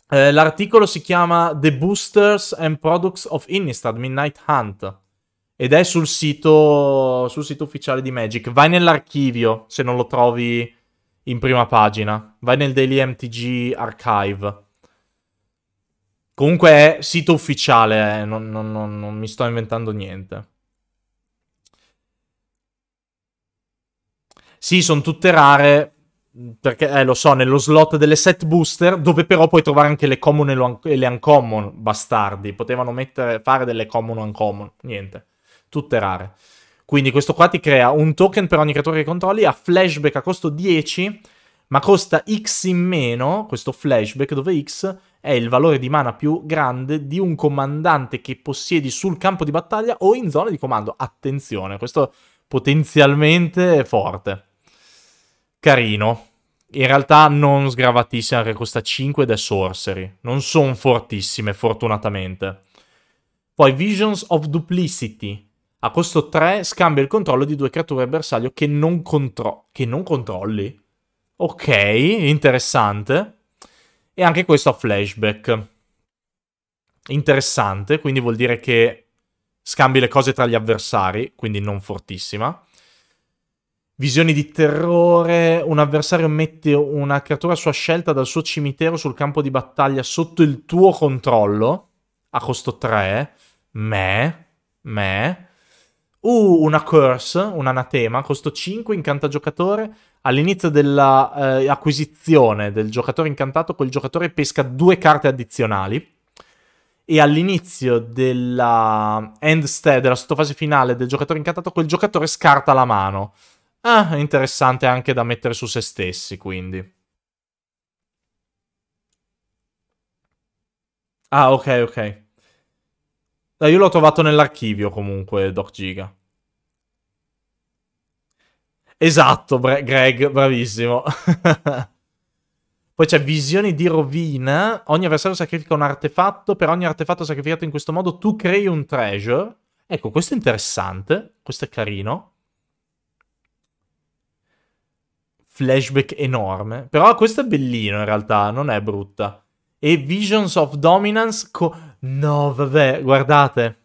Eh, l'articolo si chiama The Boosters and Products of Innistad Midnight Hunt ed è sul sito, sul sito ufficiale di Magic. Vai nell'archivio se non lo trovi in prima pagina, vai nel Daily MTG Archive Comunque è sito ufficiale, eh. non, non, non, non mi sto inventando niente. Sì, sono tutte rare, perché eh, lo so, nello slot delle set booster, dove però puoi trovare anche le common e le uncommon, bastardi. Potevano mettere, fare delle common o uncommon, niente, tutte rare. Quindi questo qua ti crea un token per ogni creatore che controlli, ha flashback a costo 10, ma costa X in meno, questo flashback dove X, è il valore di mana più grande di un comandante che possiedi sul campo di battaglia o in zona di comando. Attenzione, questo potenzialmente è forte. Carino. In realtà non sgravatissima perché costa 5 ed è sorcery. Non sono fortissime, fortunatamente. Poi Visions of Duplicity. A costo 3 scambia il controllo di due creature bersaglio che non, contro che non controlli. Ok, interessante e anche questo a flashback. Interessante, quindi vuol dire che scambi le cose tra gli avversari, quindi non fortissima. Visioni di terrore, un avversario mette una creatura a sua scelta dal suo cimitero sul campo di battaglia sotto il tuo controllo, a costo 3, me, me. Uh, una curse, un anatema, costo 5, incanta giocatore, all'inizio dell'acquisizione eh, del giocatore incantato, quel giocatore pesca due carte addizionali. E all'inizio della end step, della sottofase finale del giocatore incantato, quel giocatore scarta la mano. Ah, interessante anche da mettere su se stessi, quindi. Ah, ok, ok. Eh, io l'ho trovato nell'archivio comunque, Doc Giga. Esatto, Greg, bravissimo. Poi c'è visioni di rovina. Ogni avversario sacrifica un artefatto. Per ogni artefatto sacrificato in questo modo tu crei un treasure. Ecco, questo è interessante. Questo è carino. Flashback enorme. Però questo è bellino in realtà, non è brutta. E Visions of Dominance... no, vabbè, guardate.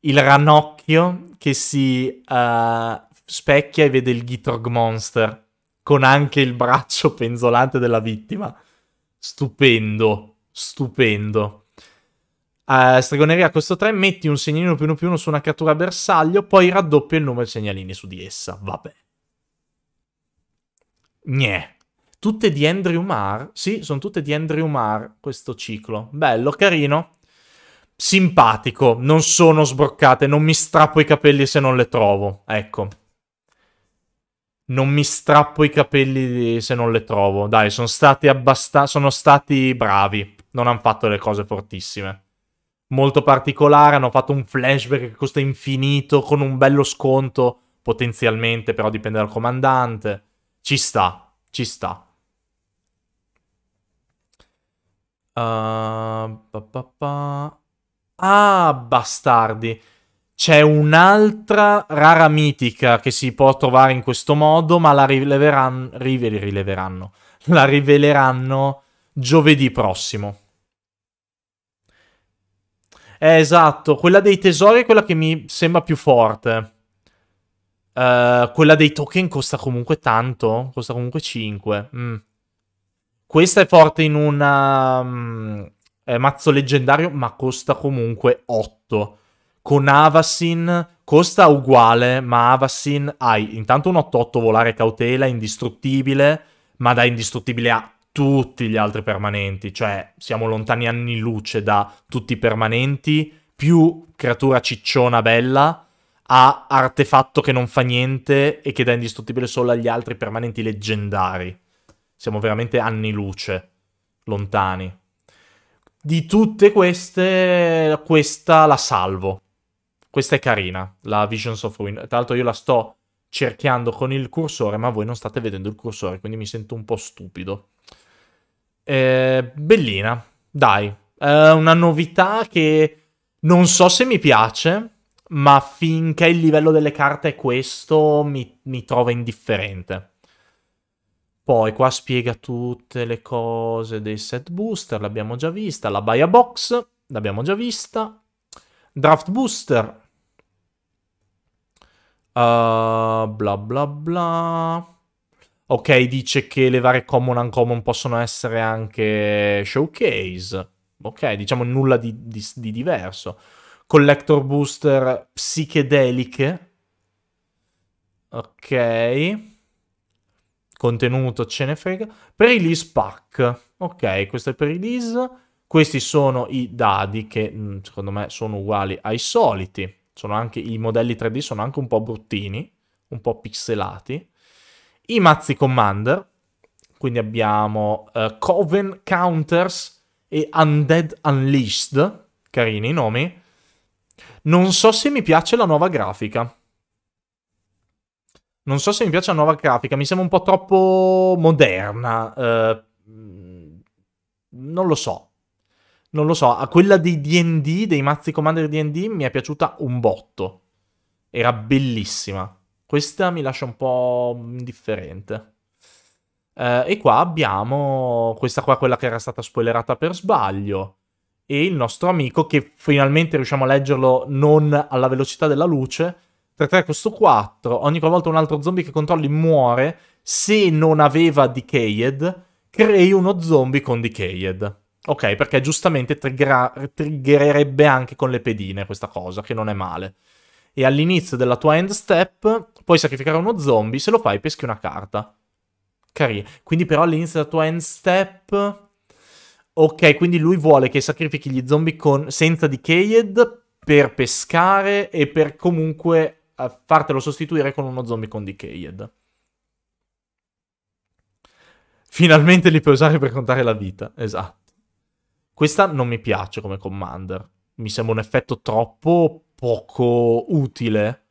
Il ranocchio che si... Uh specchia e vede il Gitorg Monster con anche il braccio penzolante della vittima. Stupendo, stupendo. Uh, stregoneria costo 3, metti un segnalino più uno più uno su una creatura bersaglio, poi raddoppia il numero di segnalini su di essa. Vabbè. Gnè. Tutte di Andrew Marr? Sì, sono tutte di Andrew Marr questo ciclo. Bello, carino. Simpatico, non sono sbroccate, non mi strappo i capelli se non le trovo. Ecco non mi strappo i capelli se non le trovo. Dai, sono stati abbastanza. Sono stati bravi. Non hanno fatto le cose fortissime. Molto particolare. Hanno fatto un flashback che costa infinito. Con un bello sconto. Potenzialmente, però dipende dal comandante. Ci sta. Ci sta. Uh, Ah, bastardi. C'è un'altra rara mitica che si può trovare in questo modo, ma la rileveran- rive- rileveranno. La riveleranno giovedì prossimo. Eh, esatto, quella dei tesori è quella che mi sembra più forte. Uh, quella dei token costa comunque tanto, costa comunque 5. Mm. Questa è forte in un um, mm, mazzo leggendario, ma costa comunque 8 con Avasin costa uguale, ma Avasin hai intanto un 8-8 volare cautela, indistruttibile, ma da indistruttibile a tutti gli altri permanenti, cioè siamo lontani anni luce da tutti i permanenti, più creatura cicciona bella, a artefatto che non fa niente e che dà indistruttibile solo agli altri permanenti leggendari. Siamo veramente anni luce, lontani. Di tutte queste, questa la salvo. Questa è carina, la Visions of Ruin. Tra l'altro io la sto cerchiando con il cursore, ma voi non state vedendo il cursore, quindi mi sento un po' stupido. Eh, bellina, dai. Eh, una novità che non so se mi piace, ma finché il livello delle carte è questo, mi, mi trova indifferente. Poi qua spiega tutte le cose dei set booster, l'abbiamo già vista, la buy a box, l'abbiamo già vista, draft booster, Uh, bla bla bla. Ok, dice che le varie common uncommon possono essere anche showcase. Ok, diciamo nulla di, di, di diverso. Collector booster psichedeliche. Ok. Contenuto ce ne frega. Pre-release pack. Ok, questo è pre-release. Questi sono i dadi che mm, secondo me sono uguali ai soliti anche, i modelli 3D sono anche un po' bruttini, un po' pixelati. I mazzi Commander, quindi abbiamo uh, Coven Counters e Undead Unleashed, carini i nomi. Non so se mi piace la nuova grafica. Non so se mi piace la nuova grafica, mi sembra un po' troppo moderna. Uh, non lo so non lo so, a quella dei D&D, dei mazzi commander D&D, mi è piaciuta un botto. Era bellissima. Questa mi lascia un po' indifferente. Eh, e qua abbiamo questa qua, quella che era stata spoilerata per sbaglio. E il nostro amico, che finalmente riusciamo a leggerlo non alla velocità della luce. 3-3 questo 4, ogni volta un altro zombie che controlli muore, se non aveva Decayed, crei uno zombie con Decayed. Ok, perché giustamente triggererebbe anche con le pedine questa cosa, che non è male. E all'inizio della tua end step puoi sacrificare uno zombie, se lo fai peschi una carta. Carino. Quindi però all'inizio della tua end step... Ok, quindi lui vuole che sacrifichi gli zombie con... senza decayed per pescare e per comunque eh, fartelo sostituire con uno zombie con decayed. Finalmente li puoi usare per contare la vita, esatto. Questa non mi piace come commander. Mi sembra un effetto troppo poco utile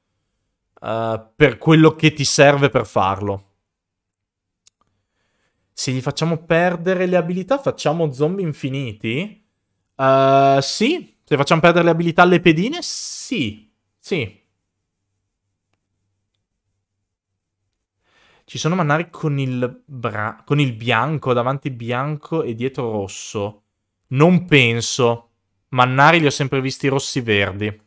uh, per quello che ti serve per farlo. Se gli facciamo perdere le abilità, facciamo zombie infiniti? Uh, sì. Se facciamo perdere le abilità alle pedine? Sì. Sì. Ci sono mannari con il, con il bianco, davanti bianco e dietro rosso. Non penso. Mannari li ho sempre visti rossi-verdi.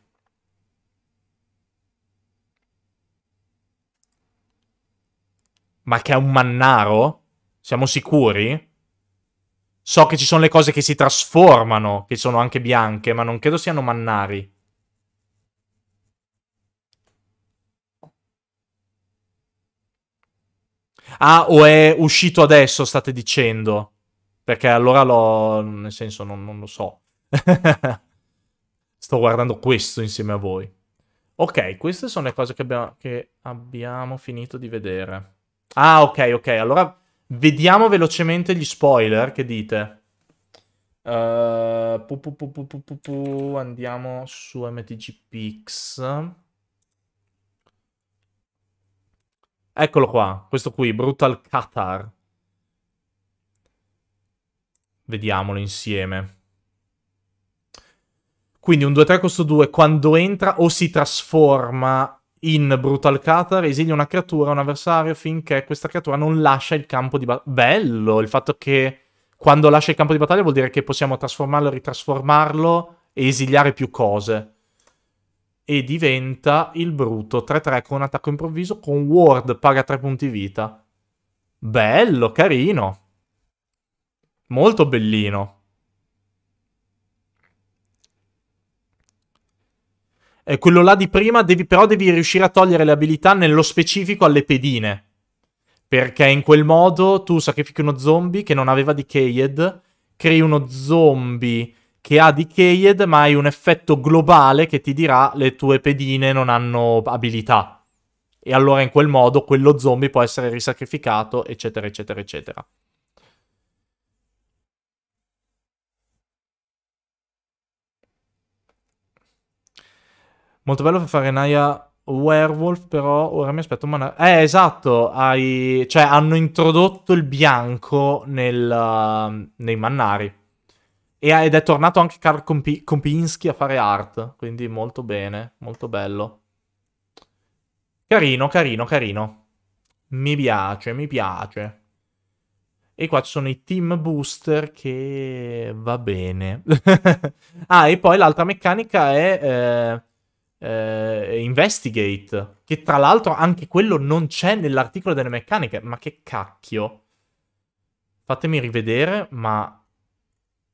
Ma che è un mannaro? Siamo sicuri? So che ci sono le cose che si trasformano, che sono anche bianche, ma non credo siano mannari. Ah, o è uscito adesso, state dicendo. Perché allora l'ho, nel senso non, non lo so. Sto guardando questo insieme a voi. Ok, queste sono le cose che abbiamo, che abbiamo finito di vedere. Ah, ok, ok. Allora vediamo velocemente gli spoiler. Che dite? Uh, pu, pu, pu, pu, pu, andiamo su MTGPix. Eccolo qua, questo qui, Brutal Qatar. Vediamolo insieme. Quindi un 2-3 costo 2 quando entra o si trasforma in Brutal Qatar, esilia una creatura, un avversario, finché questa creatura non lascia il campo di battaglia. Bello! Il fatto che quando lascia il campo di battaglia vuol dire che possiamo trasformarlo, ritrasformarlo e esiliare più cose. E diventa il Bruto 3-3 con un attacco improvviso, con Ward paga 3 punti vita. Bello, carino! Molto bellino. Eh, quello là di prima devi, però devi riuscire a togliere le abilità nello specifico alle pedine. Perché in quel modo tu sacrifichi uno zombie che non aveva decayed, crei uno zombie che ha decayed, ma hai un effetto globale che ti dirà le tue pedine non hanno abilità. E allora in quel modo quello zombie può essere risacrificato, eccetera, eccetera, eccetera. Molto bello per fare Naya Werewolf, però ora mi aspetto un mana... Eh, esatto, hai... cioè hanno introdotto il bianco nel, uh, nei mannari. E, ed è tornato anche Karl Kompi- Kompinski a fare art, quindi molto bene, molto bello. Carino, carino, carino. Mi piace, mi piace. E qua ci sono i team booster che va bene. ah, e poi l'altra meccanica è... Eh eh, Investigate, che tra l'altro anche quello non c'è nell'articolo delle meccaniche. Ma che cacchio? Fatemi rivedere, ma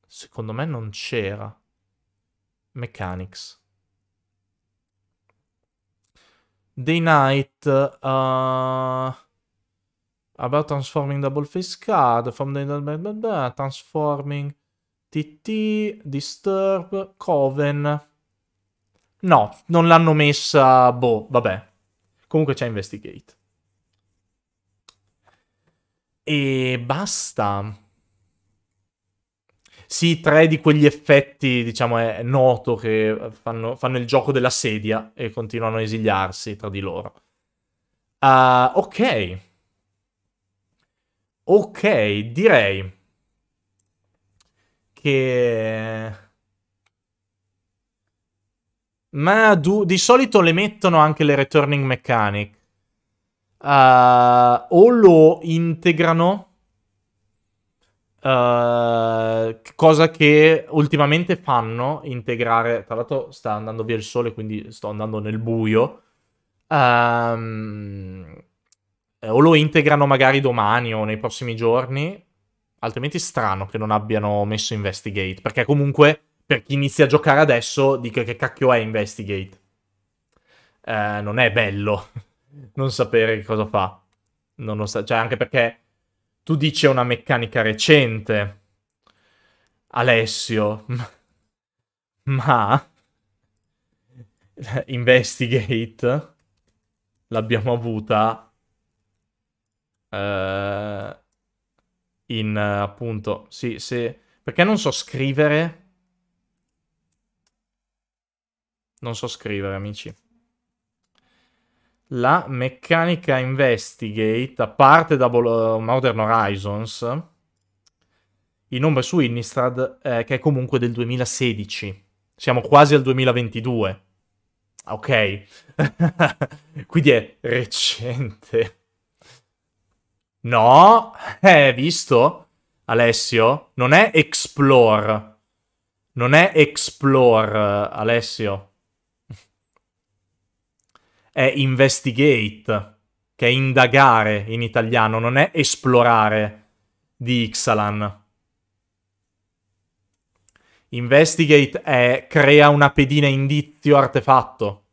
secondo me non c'era. Mechanics. Day Night. Uh, about transforming double face card. From the blah, blah, blah, transforming TT, disturb, coven. No, non l'hanno messa... Boh, vabbè. Comunque c'è Investigate. E basta. Sì, tre di quegli effetti, diciamo, è noto che fanno, fanno il gioco della sedia e continuano a esiliarsi tra di loro. Uh, ok. Ok, direi che ma di solito le mettono anche le returning mechanic. Uh, o lo integrano, uh, cosa che ultimamente fanno, integrare... Tra l'altro sta andando via il sole, quindi sto andando nel buio. Um, o lo integrano magari domani o nei prossimi giorni, altrimenti è strano che non abbiano messo Investigate, perché comunque per chi inizia a giocare adesso, dica che cacchio è Investigate. Eh, non è bello non sapere che cosa fa. Non lo sa- cioè, anche perché tu dici una meccanica recente, Alessio, ma Investigate l'abbiamo avuta uh, in appunto sì, sì, perché non so scrivere Non so scrivere, amici. La meccanica Investigate, a parte da Bol- eh, Modern Horizons, in ombre su Innistrad, eh, che è comunque del 2016. Siamo quasi al 2022. Ok. Quindi è recente. No, eh, visto? Alessio, non è Explore. Non è Explore, Alessio è investigate, che è indagare in italiano, non è esplorare di Ixalan. Investigate è crea una pedina indizio artefatto.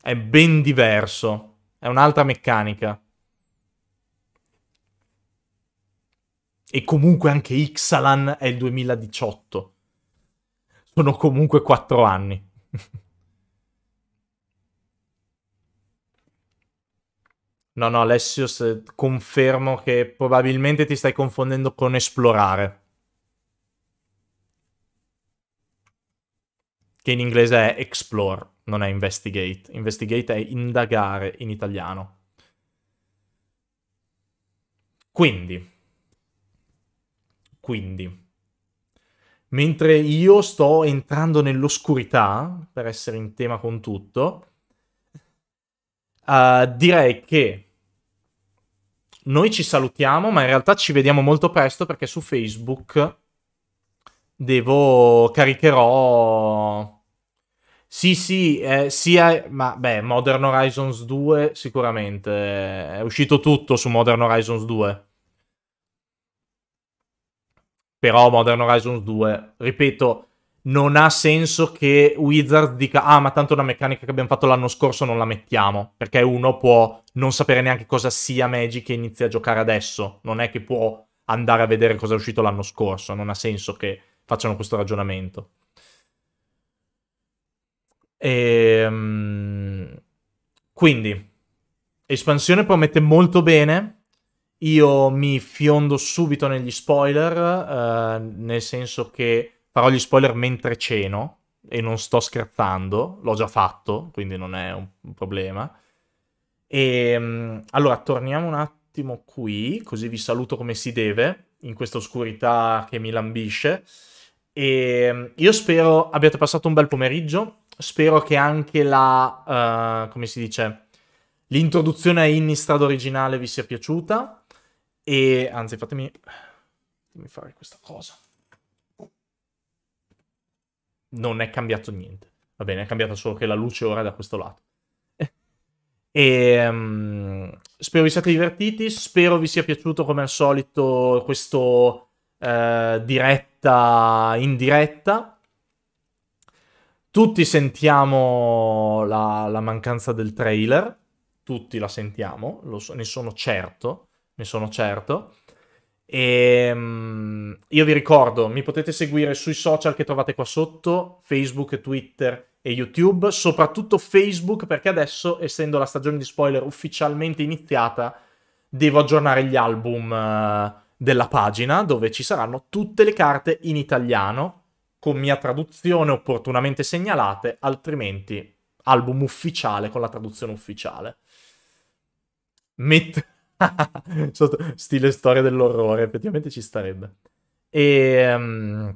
È ben diverso, è un'altra meccanica. E comunque anche Ixalan è il 2018. Sono comunque 4 anni. No, no, Alessius, eh, confermo che probabilmente ti stai confondendo con esplorare. Che in inglese è explore, non è investigate. Investigate è indagare in italiano. Quindi, quindi, mentre io sto entrando nell'oscurità, per essere in tema con tutto, Uh, direi che noi ci salutiamo, ma in realtà ci vediamo molto presto perché su Facebook devo caricherò sì, sì, eh, sia, eh, ma beh, Modern Horizons 2 sicuramente eh, è uscito tutto su Modern Horizons 2. Però Modern Horizons 2, ripeto, non ha senso che Wizard dica ah ma tanto una meccanica che abbiamo fatto l'anno scorso non la mettiamo perché uno può non sapere neanche cosa sia Magic e inizia a giocare adesso non è che può andare a vedere cosa è uscito l'anno scorso non ha senso che facciano questo ragionamento e, ehm, quindi espansione promette molto bene io mi fiondo subito negli spoiler eh, nel senso che farò gli spoiler mentre ceno e non sto scherzando, l'ho già fatto, quindi non è un, problema. E ehm, allora torniamo un attimo qui, così vi saluto come si deve in questa oscurità che mi lambisce. E ehm, io spero abbiate passato un bel pomeriggio. Spero che anche la, uh, come si dice, l'introduzione a Innistrad originale vi sia piaciuta. E anzi, fatemi, fatemi fare questa cosa non è cambiato niente. Va bene, è cambiata solo che la luce ora è da questo lato. E, um, spero vi siate divertiti, spero vi sia piaciuto come al solito questo eh, diretta in diretta. Tutti sentiamo la, la, mancanza del trailer, tutti la sentiamo, so, ne sono certo, ne sono certo. E, ehm, io vi ricordo, mi potete seguire sui social che trovate qua sotto, Facebook, Twitter e YouTube, soprattutto Facebook perché adesso, essendo la stagione di spoiler ufficialmente iniziata, devo aggiornare gli album eh, della pagina dove ci saranno tutte le carte in italiano con mia traduzione opportunamente segnalate, altrimenti album ufficiale con la traduzione ufficiale. Met- stile storia dell'orrore, effettivamente ci starebbe. E, um,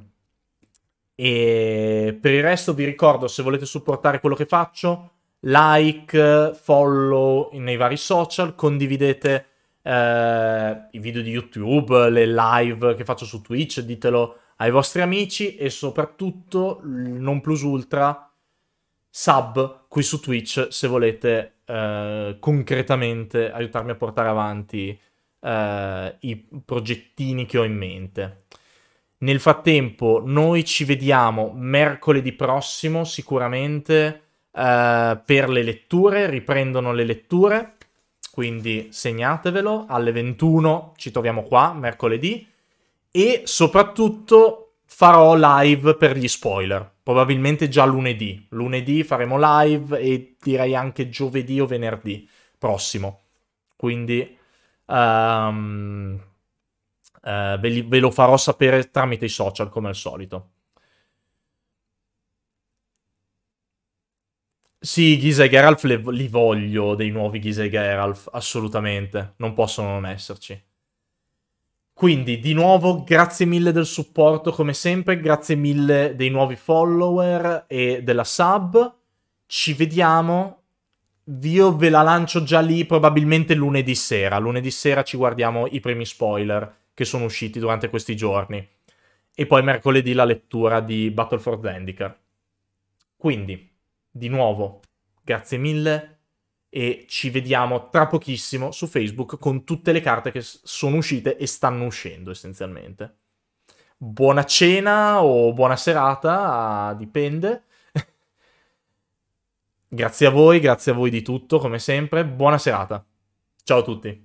e per il resto vi ricordo, se volete supportare quello che faccio, like, follow nei vari social, condividete eh, i video di YouTube, le live che faccio su Twitch, ditelo ai vostri amici e soprattutto non plus ultra sub qui su Twitch se volete eh, concretamente aiutarmi a portare avanti eh, i progettini che ho in mente. Nel frattempo, noi ci vediamo mercoledì prossimo sicuramente eh, per le letture, riprendono le letture, quindi segnatevelo, alle 21 ci troviamo qua mercoledì e soprattutto farò live per gli spoiler. Probabilmente già lunedì. Lunedì faremo live e direi anche giovedì o venerdì prossimo. Quindi um, uh, ve, li, ve lo farò sapere tramite i social come al solito. Sì, Ghisa e Geralf li voglio dei nuovi Ghisa e Geralf, assolutamente. Non possono non esserci. Quindi, di nuovo, grazie mille del supporto come sempre, grazie mille dei nuovi follower e della sub. Ci vediamo. Io ve la lancio già lì probabilmente lunedì sera. Lunedì sera ci guardiamo i primi spoiler che sono usciti durante questi giorni. E poi mercoledì la lettura di Battle for Zendikar. Quindi, di nuovo, grazie mille e ci vediamo tra pochissimo su Facebook con tutte le carte che sono uscite e stanno uscendo essenzialmente. Buona cena o buona serata, dipende. grazie a voi, grazie a voi di tutto come sempre, buona serata. Ciao a tutti.